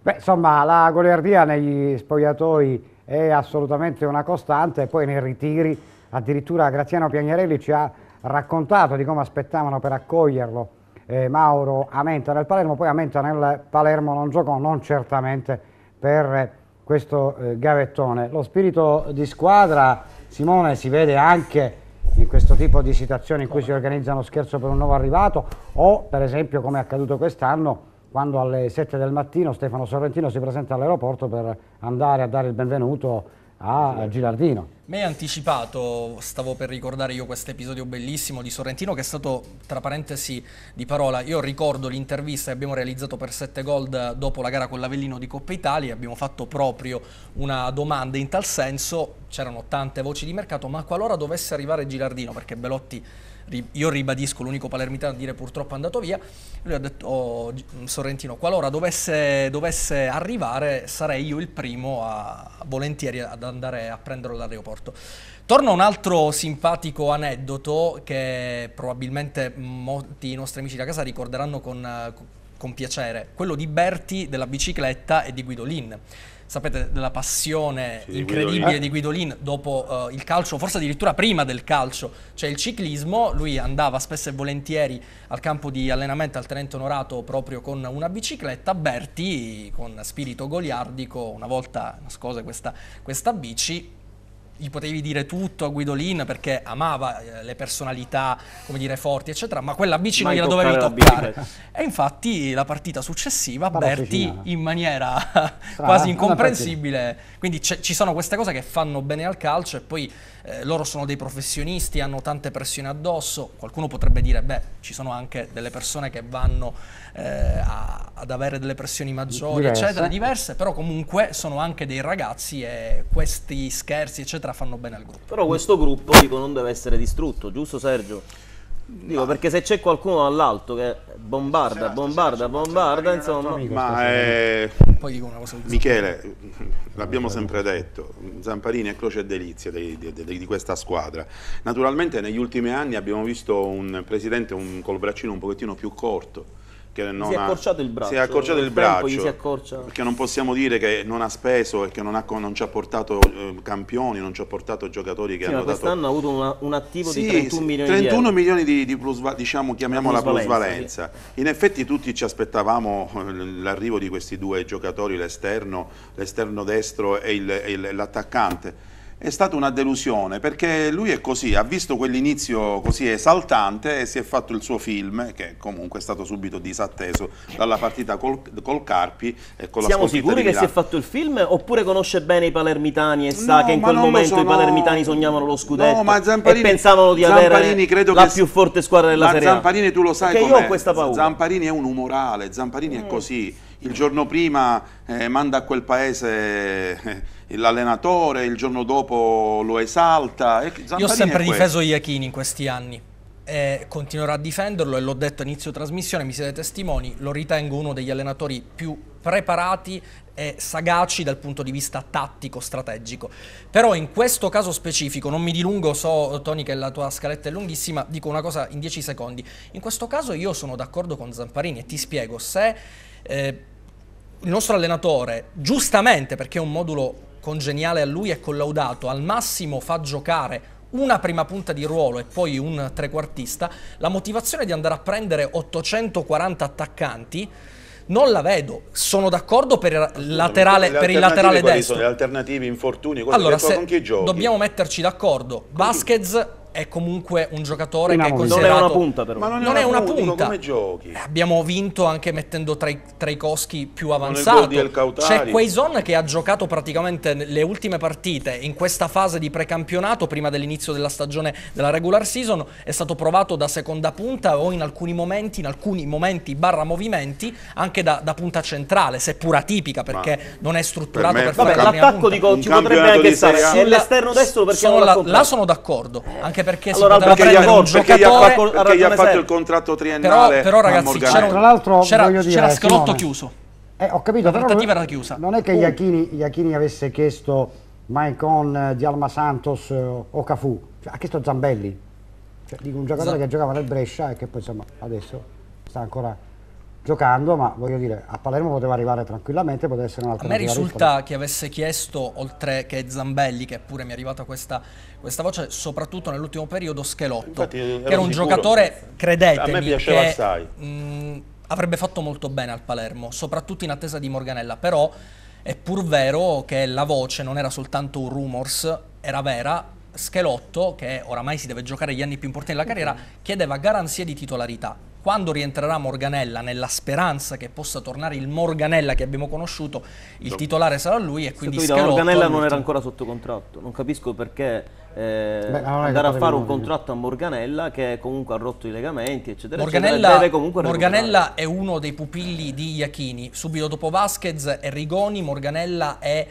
Beh, insomma, la goliardia negli spogliatoi è assolutamente una costante e poi nei ritiri addirittura Graziano Piagnarelli ci ha raccontato di come aspettavano per accoglierlo eh, Mauro a nel Palermo, poi a nel Palermo non giocò, non certamente per eh, questo eh, gavettone. Lo spirito di squadra, Simone, si vede anche in questo tipo di situazioni in cui si organizza uno scherzo per un nuovo arrivato o per esempio come è accaduto quest'anno quando alle 7 del mattino Stefano Sorrentino si presenta all'aeroporto per andare a dare il benvenuto Ah, a Gilardino. Mi hai anticipato, stavo per ricordare io questo episodio bellissimo di Sorrentino che è stato, tra parentesi di parola, io ricordo l'intervista che abbiamo realizzato per 7 gold dopo la gara con l'Avellino di Coppa Italia abbiamo fatto proprio una domanda in tal senso, c'erano tante voci di mercato, ma qualora dovesse arrivare Gilardino, perché Belotti io ribadisco l'unico palermitano a dire purtroppo è andato via, lui ha detto, oh, mm, Sorrentino, qualora dovesse, dovesse, arrivare sarei io il primo a, volentieri ad andare a prenderlo all'aeroporto. Torno a un altro simpatico aneddoto che probabilmente molti nostri amici da casa ricorderanno con, con piacere, quello di Berti, della bicicletta e di Guidolin sapete, della passione sì, incredibile eh. di Guidolin dopo uh, il calcio, forse addirittura prima del calcio, cioè il ciclismo, lui andava spesso e volentieri al campo di allenamento al Tenente Onorato proprio con una bicicletta, Berti con spirito goliardico una volta nascose questa, questa bici gli potevi dire tutto a Guidolin perché amava eh, le personalità, come dire, forti, eccetera, ma quella bici non gliela dovevi toccare. Certo. E infatti la partita successiva Parla Berti in maniera Strana, <laughs> quasi incomprensibile, quindi ci sono queste cose che fanno bene al calcio e poi eh, loro sono dei professionisti, hanno tante pressioni addosso, qualcuno potrebbe dire, beh, ci sono anche delle persone che vanno eh, a, ad avere delle pressioni maggiori, diverse. eccetera, diverse, però comunque sono anche dei ragazzi e questi scherzi, eccetera, fanno bene al gruppo. Però questo gruppo, dico, non deve essere distrutto, giusto Sergio? Dico, perché se c'è qualcuno dall'alto che bombarda, bombarda, bombarda, insomma... Ma è... Poi dico una cosa Michele, l'abbiamo sempre detto, Zamparini è croce e delizia di, di, di, di, questa squadra. Naturalmente negli ultimi anni abbiamo visto un presidente un, col braccino un pochettino più corto, che non si è accorciato il braccio. Si è accorciato il braccio. Accorcia... Perché non possiamo dire che non ha speso e che non, ha, non ci ha portato eh, campioni, non ci ha portato giocatori che sì, hanno quest'anno dato... ha avuto una, un attivo sì, di 31 sì, milioni 31 di milioni di, di plusva, diciamo, chiamiamola plusvalenza. plusvalenza. In effetti tutti ci aspettavamo ehm, l'arrivo di questi due giocatori, l'esterno, l'esterno destro e l'attaccante è stata una delusione perché lui è così, ha visto quell'inizio così esaltante e si è fatto il suo film che comunque è stato subito disatteso dalla partita col, col Carpi e con Siamo la sicuri che si è fatto il film oppure conosce bene i palermitani e sa no, che in quel momento so, i palermitani no. sognavano lo scudetto no, e pensavano di Zamparini avere la che... più forte squadra della Serie A. Zamparini tu lo sai che io ho questa paura. Zamparini è un umorale, Zamparini mm. è così. Il giorno prima eh, manda a quel paese... Eh, l'allenatore, il giorno dopo lo esalta. Io ho sempre difeso Iachini in questi anni e continuerò a difenderlo e l'ho detto all'inizio trasmissione, mi siete testimoni, lo ritengo uno degli allenatori più preparati e sagaci dal punto di vista tattico, strategico. Però in questo caso specifico, non mi dilungo, so Toni che la tua scaletta è lunghissima, dico una cosa in 10 secondi. In questo caso io sono d'accordo con Zamparini e ti spiego se... Eh, il nostro allenatore, giustamente perché è un modulo congeniale a lui e collaudato, al massimo fa giocare una prima punta di ruolo e poi un trequartista, la motivazione di andare a prendere 840 attaccanti non la vedo. Sono d'accordo per, laterale, per il laterale destro. Sono le alternative, infortuni, allora, se, con chi giochi? Dobbiamo metterci d'accordo. Basquez è comunque un giocatore che è considerato... Non è una punta però. Ma non è, non una, è una punta. Come giochi? Eh, abbiamo vinto anche mettendo tra i, tra i coschi più avanzati. C'è Quaison che ha giocato praticamente le ultime partite in questa fase di precampionato, prima dell'inizio della stagione della regular season, è stato provato da seconda punta o in alcuni momenti, in alcuni momenti barra movimenti, anche da, da punta centrale, seppur atipica perché Ma non è strutturato per, per fare l'attacco di Cocci potrebbe anche stare sull'esterno destro perché sono la, là sono d'accordo, anche anche perché allora, si perché prendere un perché gli ha fatto, gli ha fatto il contratto triennale però, però ragazzi c'era, c'era, Scalotto chiuso eh, ho capito, la però era chiusa. non è che Iachini, avesse chiesto Maicon, eh, Dialma Santos eh, o Cafu, cioè, ha chiesto Zambelli, cioè, dico un giocatore esatto. che giocava nel Brescia e che poi insomma adesso sta ancora giocando, ma voglio dire, a Palermo poteva arrivare tranquillamente, poteva essere un'altra cosa. A me risulta risposta. che avesse chiesto, oltre che Zambelli, che pure mi è arrivata questa, questa voce, soprattutto nell'ultimo periodo, Schelotto, Infatti, che era un sicuro. giocatore, credetemi, a me piaceva che, assai. Mh, avrebbe fatto molto bene al Palermo, soprattutto in attesa di Morganella, però è pur vero che la voce non era soltanto un rumors, era vera, Schelotto, che oramai si deve giocare gli anni più importanti della carriera, mm-hmm. chiedeva garanzie di titolarità quando rientrerà Morganella, nella speranza che possa tornare il Morganella che abbiamo conosciuto, il titolare sarà lui e quindi Schelotto... Morganella non era ancora sotto contratto, non capisco perché eh, Beh, andare a fare un contratto a Morganella che comunque ha rotto i legamenti eccetera Morganella, eccetera, Morganella è uno dei pupilli di Iachini subito dopo Vasquez e Rigoni Morganella è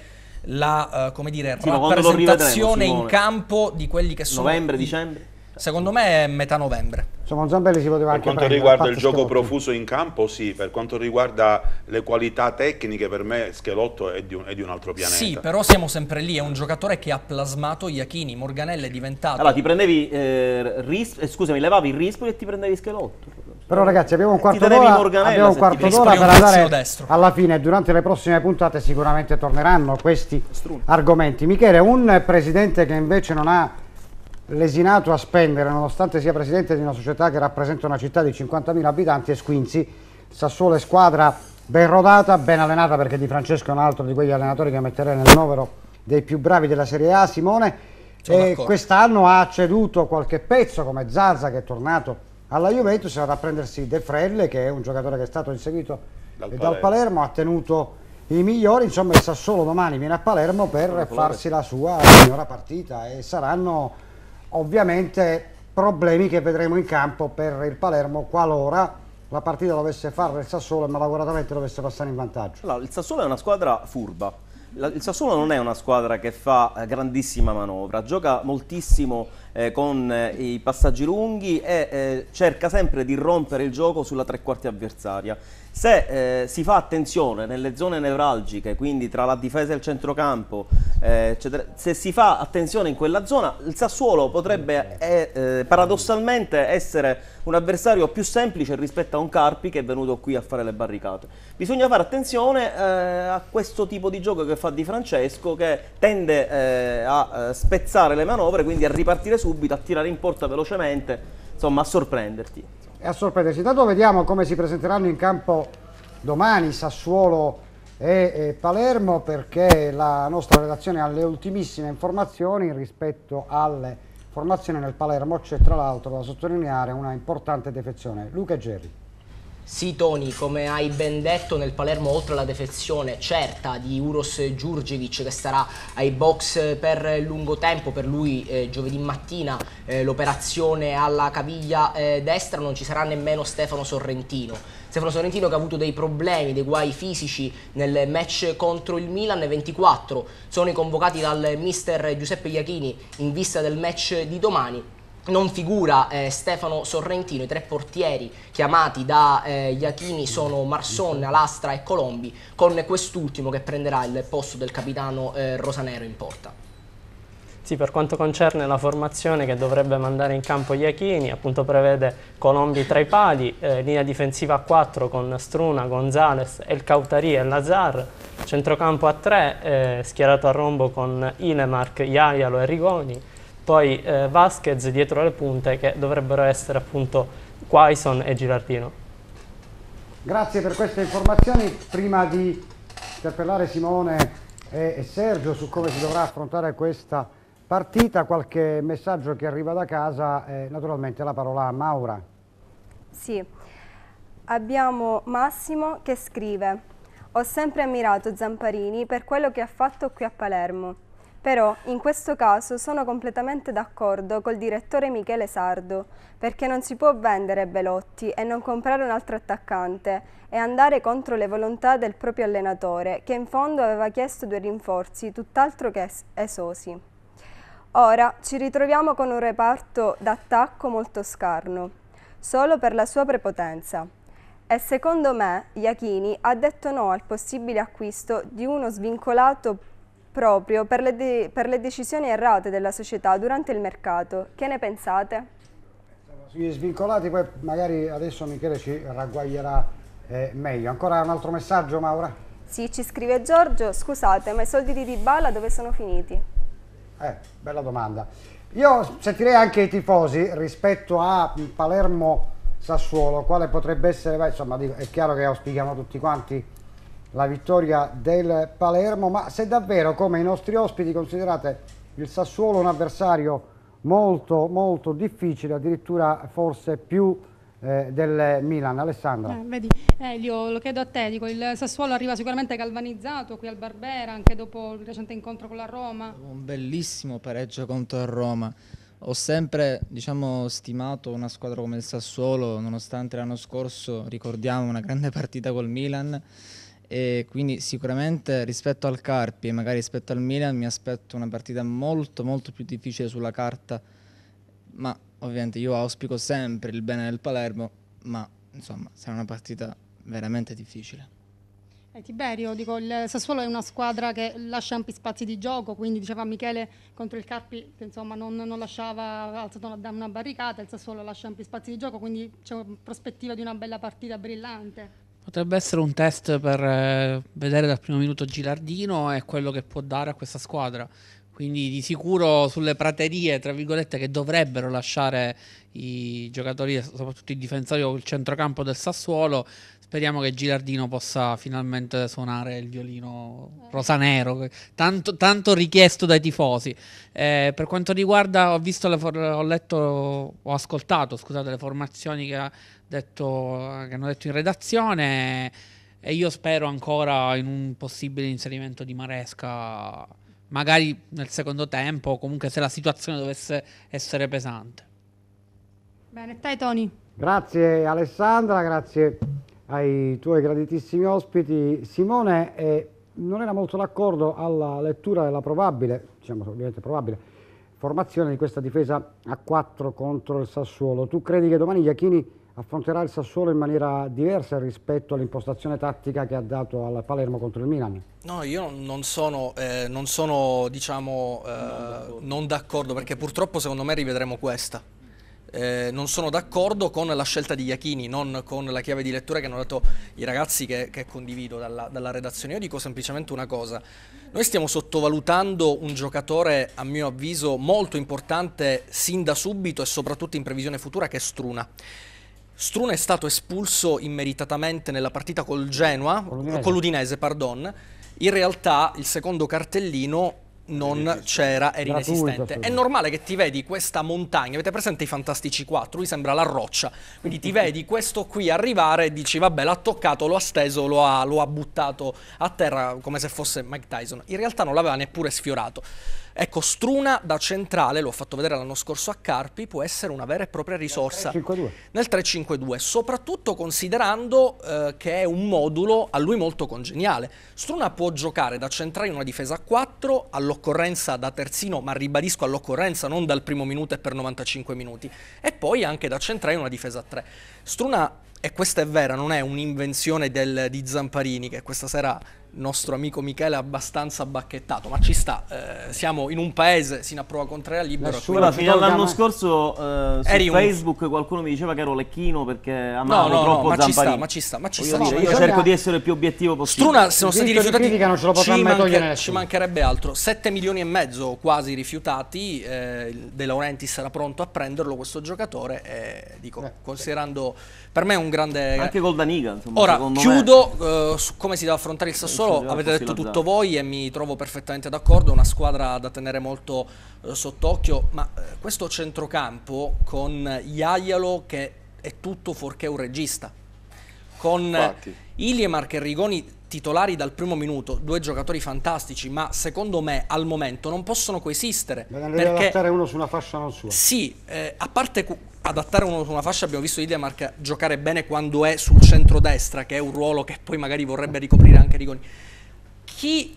la eh, dire, sì, rappresentazione in campo di quelli che sono novembre, dicembre Secondo me è metà novembre. Insomma, Zambelli si poteva anche Per quanto riguarda il gioco Schelotto. profuso in campo, sì. Per quanto riguarda le qualità tecniche, per me Schelotto è di un, è di un altro pianeta. Sì, però siamo sempre lì. È un giocatore che ha plasmato Iachini. Morganella è diventato... Allora, ti prendevi... Eh, ris... eh, scusami, levavi Rispo e ti prendevi Schelotto. Però ragazzi abbiamo un eh, quarto d'ora, abbiamo un quarto d'ora per andare destro. alla fine durante le prossime puntate sicuramente torneranno questi Strun. argomenti. Michele, un presidente che invece non ha lesinato a spendere nonostante sia presidente di una società che rappresenta una città di 50.000 abitanti e Squinzi, Sassuolo è squadra ben rodata, ben allenata perché Di Francesco è un altro di quegli allenatori che metterei nel novero dei più bravi della Serie A, Simone E quest'anno ha ceduto qualche pezzo come Zazza che è tornato alla Juventus è andato a prendersi De Frelle che è un giocatore che è stato inseguito dal Palermo, dal Palermo ha tenuto i migliori, insomma il Sassuolo domani viene a Palermo per farsi la sua migliore partita e saranno ovviamente problemi che vedremo in campo per il Palermo qualora la partita dovesse fare il Sassuolo e malauguratamente dovesse passare in vantaggio. Allora, il Sassuolo è una squadra furba, il Sassuolo non è una squadra che fa eh, grandissima manovra, gioca moltissimo eh, con eh, i passaggi lunghi e eh, cerca sempre di rompere il gioco sulla tre quarti avversaria. Se eh, si fa attenzione nelle zone nevralgiche, quindi tra la difesa e il centrocampo, eh, eccetera, se si fa attenzione in quella zona, il Sassuolo potrebbe eh, eh, paradossalmente essere un avversario più semplice rispetto a un Carpi che è venuto qui a fare le barricate. Bisogna fare attenzione eh, a questo tipo di gioco che fa Di Francesco, che tende eh, a spezzare le manovre, quindi a ripartire subito, a tirare in porta velocemente, insomma a sorprenderti e a sorprendersi. Intanto vediamo come si presenteranno in campo domani Sassuolo e, e Palermo perché la nostra redazione ha le ultimissime informazioni rispetto alle formazioni nel Palermo c'è tra l'altro da sottolineare una importante defezione. Luca e Gerri. Sì Tony, come hai ben detto nel Palermo oltre alla defezione certa di Uros Giurgevic che starà ai box per lungo tempo, per lui eh, giovedì mattina eh, l'operazione alla caviglia eh, destra non ci sarà nemmeno Stefano Sorrentino. Stefano Sorrentino che ha avuto dei problemi, dei guai fisici nel match contro il Milan, 24 sono i convocati dal mister Giuseppe Iachini in vista del match di domani non figura eh, Stefano Sorrentino, i tre portieri chiamati da eh, Iachini sono Marson, Alastra e Colombi, con quest'ultimo che prenderà il posto del capitano eh, Rosanero in porta. Sì, per quanto concerne la formazione che dovrebbe mandare in campo Iachini, appunto prevede Colombi tra i pali, eh, linea difensiva a 4 con Struna, Gonzales, El Cautari e Lazar, centrocampo a 3 eh, schierato a rombo con Ilemark, Iaialo e Rigoni, poi eh, Vasquez dietro le punte che dovrebbero essere appunto Quaison e Girardino. Grazie per queste informazioni, prima di interpellare Simone e, Sergio su come si dovrà affrontare questa partita, qualche messaggio che arriva da casa, eh, naturalmente la parola a Maura. Sì, abbiamo Massimo che scrive ho sempre ammirato Zamparini per quello che ha fatto qui a Palermo però in questo caso sono completamente d'accordo col direttore Michele Sardo, perché non si può vendere Belotti e non comprare un altro attaccante e andare contro le volontà del proprio allenatore, che in fondo aveva chiesto due rinforzi tutt'altro che es esosi. Ora ci ritroviamo con un reparto d'attacco molto scarno, solo per la sua prepotenza. E secondo me Iachini ha detto no al possibile acquisto di uno svincolato proprio per le, de per le decisioni errate della società durante il mercato. Che ne pensate? Gli svincolati poi magari adesso Michele ci ragguaglierà eh, meglio. Ancora un altro messaggio Maura? Sì, ci scrive Giorgio, scusate ma i soldi di Dybala dove sono finiti? Eh, bella domanda. Io sentirei anche i tifosi rispetto a Palermo Sassuolo, quale potrebbe essere, insomma è chiaro che auspichiamo tutti quanti la vittoria del Palermo, ma se davvero come i nostri ospiti considerate il Sassuolo un avversario molto molto difficile, addirittura forse più eh, del Milan. Alessandra. Eh, vedi, Elio, lo chiedo a te, dico, il Sassuolo arriva sicuramente galvanizzato qui al Barbera, anche dopo il recente incontro con la Roma. Un bellissimo pareggio contro Roma. Ho sempre diciamo, stimato una squadra come il Sassuolo, nonostante l'anno scorso ricordiamo una grande partita col Milan, e quindi sicuramente rispetto al Carpi e magari rispetto al Milan mi aspetto una partita molto molto più difficile sulla carta, ma ovviamente io auspico sempre il bene del Palermo, ma insomma sarà una partita veramente difficile. Eh, Tiberio, dico, il Sassuolo è una squadra che lascia ampi spazi di gioco, quindi diceva Michele contro il Carpi insomma, non, non lasciava alzato una, una barricata, il Sassuolo lascia ampi spazi di gioco, quindi c'è prospettiva di una bella partita brillante. Potrebbe essere un test per eh, vedere dal primo minuto Gilardino e quello che può dare a questa squadra. Quindi di sicuro sulle praterie, tra virgolette, che dovrebbero lasciare i giocatori, soprattutto i difensori o il centrocampo del Sassuolo, Speriamo che Girardino possa finalmente suonare il violino rosanero, tanto, tanto richiesto dai tifosi. Eh, per quanto riguarda, ho, for- ho, letto, ho ascoltato scusate, le formazioni che, ha detto, che hanno detto in redazione e io spero ancora in un possibile inserimento di Maresca, magari nel secondo tempo, comunque se la situazione dovesse essere pesante. Bene, stai Tony. Grazie Alessandra, grazie ai tuoi graditissimi ospiti. Simone eh, non era molto d'accordo alla lettura della probabile, diciamo ovviamente probabile, formazione di questa difesa a 4 contro il Sassuolo. Tu credi che domani Iachini affronterà il Sassuolo in maniera diversa rispetto all'impostazione tattica che ha dato al Palermo contro il Milan? No, io non sono, eh, non sono diciamo, eh, non d'accordo perché purtroppo secondo me rivedremo questa eh, non sono d'accordo con la scelta di Iachini, non con la chiave di lettura che hanno dato i ragazzi che, che condivido dalla, dalla, redazione. Io dico semplicemente una cosa, noi stiamo sottovalutando un giocatore a mio avviso molto importante sin da subito e soprattutto in previsione futura che è Struna. Struna è stato espulso immeritatamente nella partita col Genoa, con l'Udinese, pardon. In realtà il secondo cartellino non c'era, era inesistente. È normale che ti vedi questa montagna, avete presente i Fantastici 4? Lui sembra la roccia, quindi ti <laughs> vedi questo qui arrivare e dici vabbè l'ha toccato, lo ha steso, lo ha, lo ha buttato a terra come se fosse Mike Tyson. In realtà non l'aveva neppure sfiorato. Ecco, Struna da centrale, l'ho fatto vedere l'anno scorso a Carpi, può essere una vera e propria risorsa nel 352, nel 352 soprattutto considerando eh, che è un modulo a lui molto congeniale. Struna può giocare da centrale in una difesa a 4, all'occorrenza da terzino, ma ribadisco all'occorrenza, non dal primo minuto e per 95 minuti, e poi anche da centrale in una difesa a 3. Struna, e questa è vera, non è un'invenzione di Zamparini che questa sera nostro amico Michele abbastanza bacchettato, ma ci sta, eh, siamo in un paese sino a prova contraria libero. Guarda, fino all'anno scorso eh, su Eri Facebook qualcuno mi diceva che ero lecchino perché amavo no, no, troppo no, ma Ci sta, ma ci sta, ma ci sta. Dire, io bisogna... cerco di essere il più obiettivo possibile. Struna sono stati rifiutati, critica, non ce lo ci, manca, ci mancherebbe altro, 7 milioni e mezzo quasi rifiutati, eh, De Laurentiis era pronto a prenderlo questo giocatore, eh, dico, eh, considerando per me è un grande... Anche Goldaniga, insomma, Ora, chiudo me... Eh, su come si deve affrontare il Sassuolo solo avete detto tutto voi e mi trovo perfettamente d'accordo, è una squadra da tenere molto eh, sott'occhio, ma eh, questo centrocampo con Iaialo che è tutto fuorché un regista, con Infatti. Iliemar che Rigoni titolari dal primo minuto, due giocatori fantastici, ma secondo me al momento non possono coesistere. Beh, perché adattare uno su una fascia non sua. Sì, eh, a parte adattare uno su una fascia abbiamo visto Idemark giocare bene quando è sul centrodestra, che è un ruolo che poi magari vorrebbe ricoprire anche Rigoni. Chi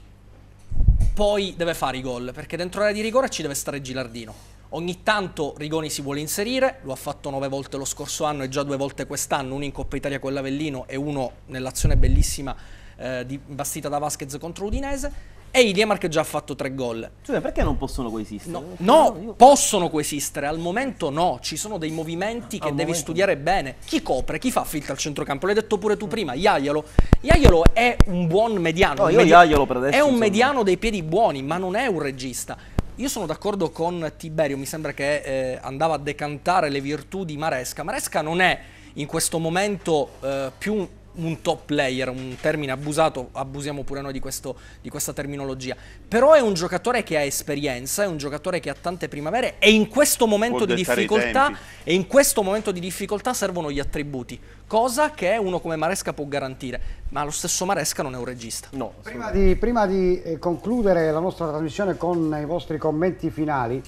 poi deve fare i gol? Perché dentro l'area di rigore ci deve stare Gilardino. Ogni tanto Rigoni si vuole inserire, lo ha fatto nove volte lo scorso anno e già due volte quest'anno, uno in Coppa Italia con l'Avellino e uno nell'azione bellissima eh, di, bastita da Vasquez contro Udinese e Iliemark che già ha fatto tre gol. Cioè, perché non possono coesistere? No, no io... possono coesistere, al momento no, ci sono dei movimenti che al devi momento. studiare bene. Chi copre, chi fa filtro al centrocampo? L'hai detto pure tu prima, Iaiolo. Iaiolo è un buon mediano. No, io medi- Iaiolo per adesso. È un insomma. mediano dei piedi buoni, ma non è un regista. Io sono d'accordo con Tiberio, mi sembra che eh, andava a decantare le virtù di Maresca. Maresca non è in questo momento eh, più un top player, un termine abusato, abusiamo pure noi di, questo, di, questa terminologia, però è un giocatore che ha esperienza, è un giocatore che ha tante primavere e in questo momento, di difficoltà, e in questo momento di difficoltà servono gli attributi, cosa che uno come Maresca può garantire, ma lo stesso Maresca non è un regista. No, prima di, prima di eh, concludere la nostra trasmissione con i vostri commenti finali,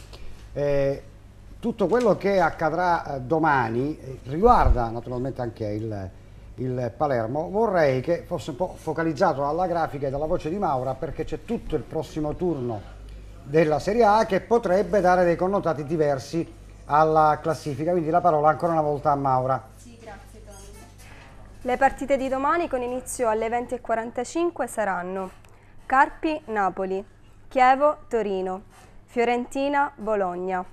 eh, tutto quello che accadrà eh, domani eh, riguarda naturalmente anche il il Palermo. Vorrei che fosse un po' focalizzato dalla grafica e dalla voce di Maura perché c'è tutto il prossimo turno della Serie A che potrebbe dare dei connotati diversi alla classifica. Quindi la parola ancora una volta a Maura. Le partite di domani con inizio alle 20.45 saranno Carpi-Napoli, Chievo-Torino, Fiorentina-Bologna,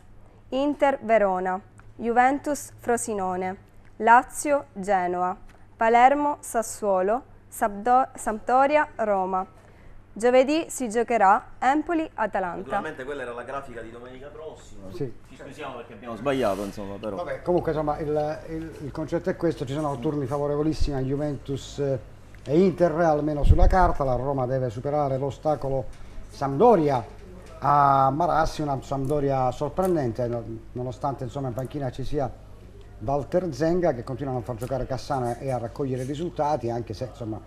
Inter-Verona, Juventus-Frosinone, Lazio-Genoa, Palermo, Sassuolo, Sampdoria, Roma. Giovedì si giocherà Empoli-Atalanta. Naturalmente quella era la grafica di domenica prossima. Sì. Ci scusiamo perché abbiamo sbagliato, insomma, però. Vabbè, comunque, insomma, il, il, il, concetto è questo. Ci sono turni favorevolissimi a Juventus e Inter, almeno sulla carta. La Roma deve superare l'ostacolo Sampdoria a Marassi, una Sampdoria sorprendente, nonostante insomma, in panchina ci sia Walter Zenga che continuano a far giocare Cassana e a raccogliere risultati anche se insomma,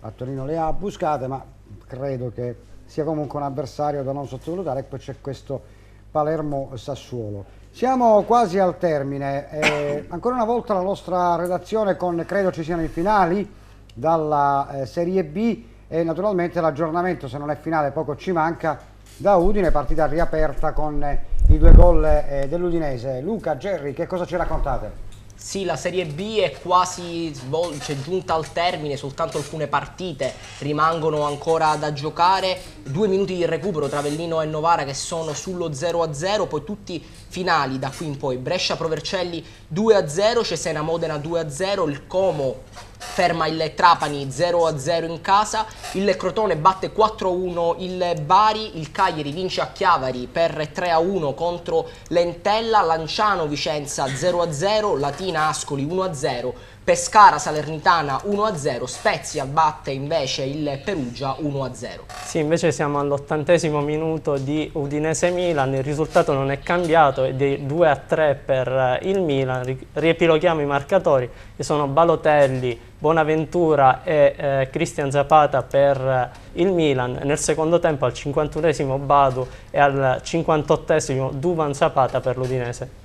a Torino le ha buscate ma credo che sia comunque un avversario da non sottovalutare e ecco, poi c'è questo Palermo-Sassuolo. Siamo quasi al termine, eh, ancora una volta la nostra redazione con credo ci siano i finali dalla eh, Serie B e naturalmente l'aggiornamento se non è finale poco ci manca da Udine, partita riaperta con eh, i due gol eh, dell'Udinese. Luca, Gerry, che cosa ci raccontate? Sì, la Serie B è quasi cioè, giunta al termine, soltanto alcune partite rimangono ancora da giocare. Due minuti di recupero tra Vellino e Novara che sono sullo 0-0, poi tutti finali da qui in poi. Brescia-Provercelli 2-0, Cesena-Modena 2-0, il Como ferma il Trapani 0-0 in casa, il Crotone batte 4-1 il Bari, il Cagliari vince a Chiavari per 3-1 contro l'Entella, Lanciano Vicenza 0-0, Latina Ascoli 1-0, Pescara Salernitana 1-0, Spezia batte invece il Perugia 1-0. Sì, invece siamo all'ottantesimo minuto di Udinese-Milan, il risultato non è cambiato, è di 2-3 per eh, il Milan, riepiloghiamo i marcatori che sono Balotelli, Bonaventura e eh, Cristian Zapata per eh, il Milan, nel secondo tempo al 51esimo Badu e al 58esimo Duvan Zapata per l'Udinese.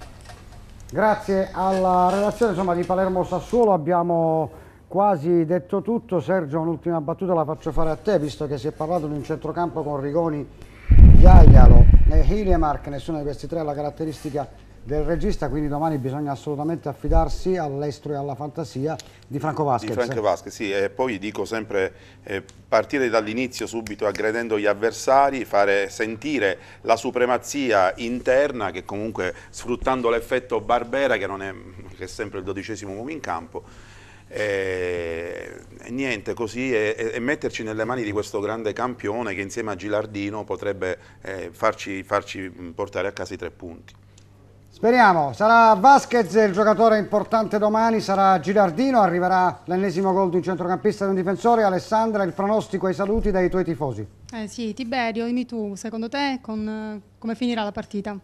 Grazie alla relazione insomma, di Palermo Sassuolo abbiamo quasi detto tutto. Sergio, un'ultima battuta la faccio fare a te, visto che si è parlato di un centrocampo con Rigoni, Iaialo e Hilemark. Nessuno di questi tre ha la caratteristica del regista, quindi domani bisogna assolutamente affidarsi all'estro e alla fantasia di Franco Vasquez. Di Franco eh. Vasquez, sì, e poi dico sempre eh, partire dall'inizio subito aggredendo gli avversari, fare sentire la supremazia interna che comunque sfruttando l'effetto Barbera che, non è, che è sempre il dodicesimo uomo in campo, e, eh, e, niente così e, e, metterci nelle mani di questo grande campione che insieme a Gilardino potrebbe eh, farci, farci portare a casa i tre punti. Speriamo, sarà Vasquez il giocatore importante domani, sarà Girardino, arriverà l'ennesimo gol di un centrocampista e di un difensore. Alessandra, il pronostico ai saluti dai tuoi tifosi. Eh sì, Tiberio, dimmi tu, secondo te con, eh, come finirà la partita?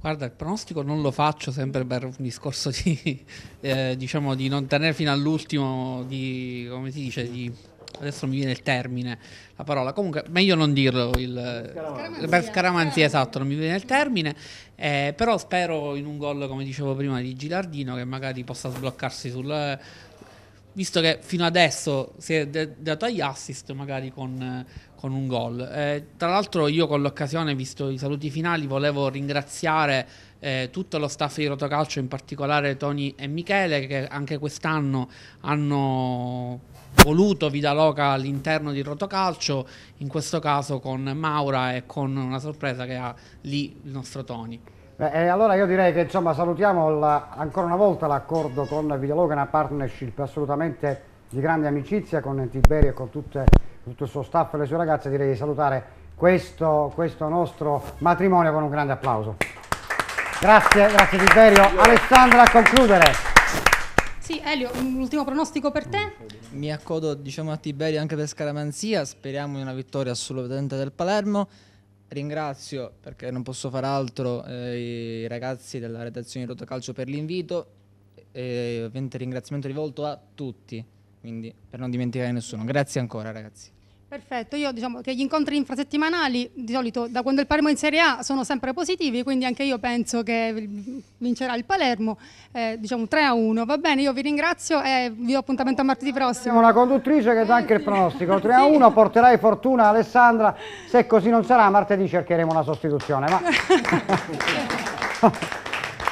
Guarda, il pronostico non lo faccio sempre per un discorso di, <laughs> eh, diciamo, di non tenere fino all'ultimo, di, come si dice, di adesso mi viene il termine, la parola, comunque meglio non dirlo, il, scaramanzia. per scaramanzia esatto, non mi viene il termine, eh, però spero in un gol come dicevo prima di Gilardino che magari possa sbloccarsi sul... Visto che fino adesso si è dato agli assist magari con, con un gol. Eh, tra l'altro io con l'occasione, visto i saluti finali, volevo ringraziare eh, tutto lo staff di Rotocalcio, in particolare Tony e Michele, che anche quest'anno hanno voluto Vidaloca all'interno di Rotocalcio, in questo caso con Maura e con una sorpresa che ha lì il nostro Tony. Beh, allora io direi che insomma, salutiamo la, ancora una volta l'accordo con Vidaloca, una partnership assolutamente di grande amicizia con Tiberio e con tutte, tutto il suo staff e le sue ragazze, direi di salutare questo, questo nostro matrimonio con un grande applauso. Grazie, grazie Tiberio. Alessandra a concludere. Sì, Elio, un ultimo pronostico per te? Mi accodo diciamo, a Tiberi anche per Scaramanzia, speriamo in una vittoria assolutamente del Palermo. Ringrazio, perché non posso far altro, eh, i ragazzi della redazione di Rotocalcio per l'invito e ovviamente ringraziamento rivolto a tutti, quindi per non dimenticare nessuno. Grazie ancora ragazzi. Perfetto, io diciamo che gli incontri infrasettimanali di solito da quando il Palermo è in Serie A sono sempre positivi, quindi anche io penso che vincerà il Palermo, eh, diciamo 3 a 1, va bene, io vi ringrazio e vi do appuntamento a martedì prossimo. Siamo una conduttrice che dà anche il pronostico, 3 <laughs> a 1 porterai fortuna Alessandra, se così non sarà martedì cercheremo una sostituzione. Ma... <laughs>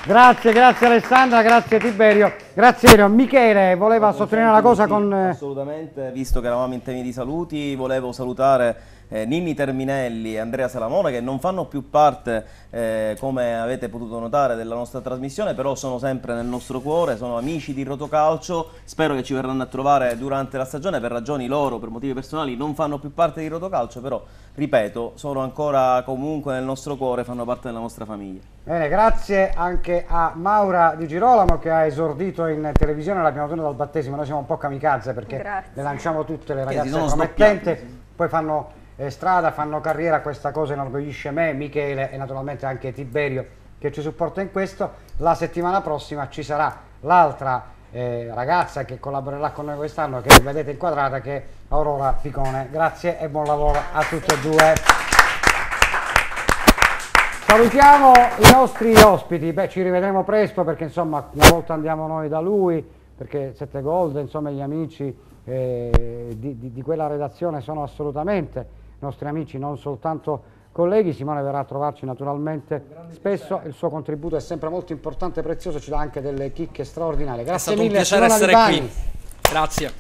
Grazie, grazie Alessandra, grazie Tiberio, grazie Elio. Michele voleva sottolineare una cosa con... Eh, Assolutamente, visto che eravamo in temi di saluti, volevo salutare eh, Nini Terminelli e Andrea Salamone che non fanno più parte, eh, come avete potuto notare, della nostra trasmissione, però sono sempre nel nostro cuore, sono amici di Rotocalcio, spero che ci verranno a trovare durante la stagione, per ragioni loro, per motivi personali, non fanno più parte di Rotocalcio, però ripeto, sono ancora comunque nel nostro cuore, fanno parte della nostra famiglia. Bene, grazie anche a Maura Di Girolamo che ha esordito in televisione, l'abbiamo tenuta dal battesimo, noi siamo un po' kamikaze perché grazie. le lanciamo tutte le ragazze promettenti, sì. poi fanno eh, strada, fanno carriera, questa cosa inorgoglisce me, Michele e naturalmente anche Tiberio che ci supporta in questo. La settimana prossima ci sarà l'altra eh, ragazza che collaborerà con noi quest'anno, che vedete inquadrata, che è Aurora Picone. Grazie e buon lavoro a tutti e due. Salutiamo i nostri ospiti, Beh, ci rivedremo presto perché insomma una volta andiamo noi da lui, perché Sette Gold, insomma gli amici eh, di, di, di quella redazione sono assolutamente nostri amici, non soltanto colleghi. Simone verrà a trovarci naturalmente spesso, il suo contributo è sempre molto importante e prezioso, ci dà anche delle chicche straordinarie. Grazie è stato mille, un piacere Simona essere Libani. qui. Grazie.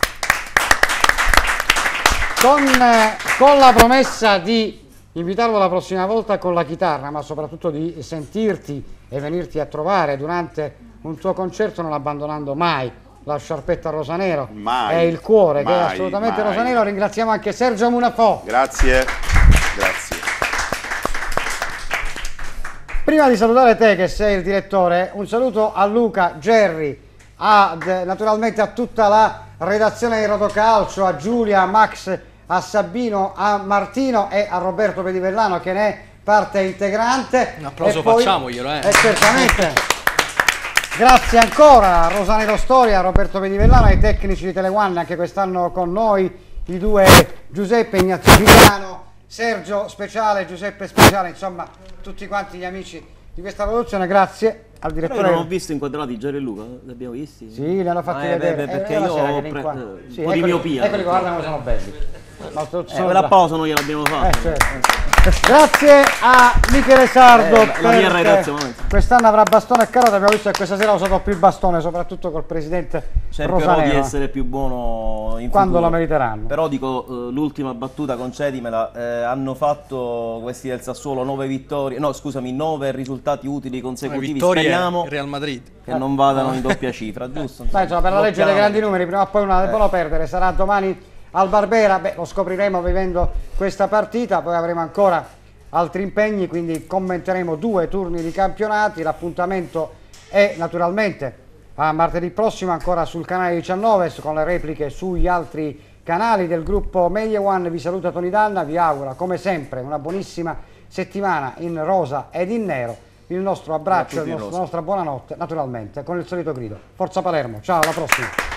Con, con la promessa di invitarlo la prossima volta con la chitarra, ma soprattutto di sentirti e venirti a trovare durante un tuo concerto non abbandonando mai la sciarpetta rosanero. Mai, è il cuore mai, che è assolutamente mai. rosanero. Ringraziamo anche Sergio Munafò. Grazie, grazie. Prima di salutare te che sei il direttore, un saluto a Luca, Gerry, naturalmente a tutta la redazione di Rotocalcio, a Giulia, a Max, a Sabino, a Martino e a Roberto Pedivellano che ne è parte integrante. Un applauso poi, facciamoglielo, eh. eh certamente. <laughs> Grazie ancora a Rosanero Storia, a Roberto Pedivellana, ai tecnici di Teleguanna, anche quest'anno con noi i due Giuseppe Ignazio Sergio Speciale, Giuseppe Speciale, insomma tutti quanti gli amici di questa produzione, grazie al direttore. Però non ho visto inquadrati Giorgio e Luca, eh? li abbiamo visti? Sì, li hanno fatti ah, vedere. Beh, beh, perché eh, io ho pre... Eh, un po' eccoli, di ecco miopia. Eccoli, guarda come sono belli. Eh, la pausa noi gliel'abbiamo fatta. Eh, certo. Grazie a Michele Sardo eh, per quest'anno avrà bastone e carota, abbiamo visto che questa sera ha usato più bastone, soprattutto col presidente Cercherò Rosanella. di essere più buono in Quando futuro. lo meriteranno. Però dico eh, l'ultima battuta, concedimela, eh, hanno fatto questi del Sassuolo 9 vittorie, no scusami, 9 risultati utili consecutivi, vittorie speriamo Real Madrid. che non vadano eh. in doppia cifra, giusto? Dai, insomma, per la legge dei grandi numeri, prima o poi una devono perdere, sarà domani al Barbera, beh, lo scopriremo vivendo questa partita, poi avremo ancora altri impegni, quindi commenteremo due turni di campionati, l'appuntamento è naturalmente a martedì prossimo ancora sul canale 19 con le repliche sugli altri canali del gruppo Media One, vi saluta Tony Danna, vi augura come sempre una buonissima settimana in rosa ed in nero, il nostro abbraccio, la nostra buonanotte naturalmente con il solito grido. Forza Palermo, ciao alla prossima!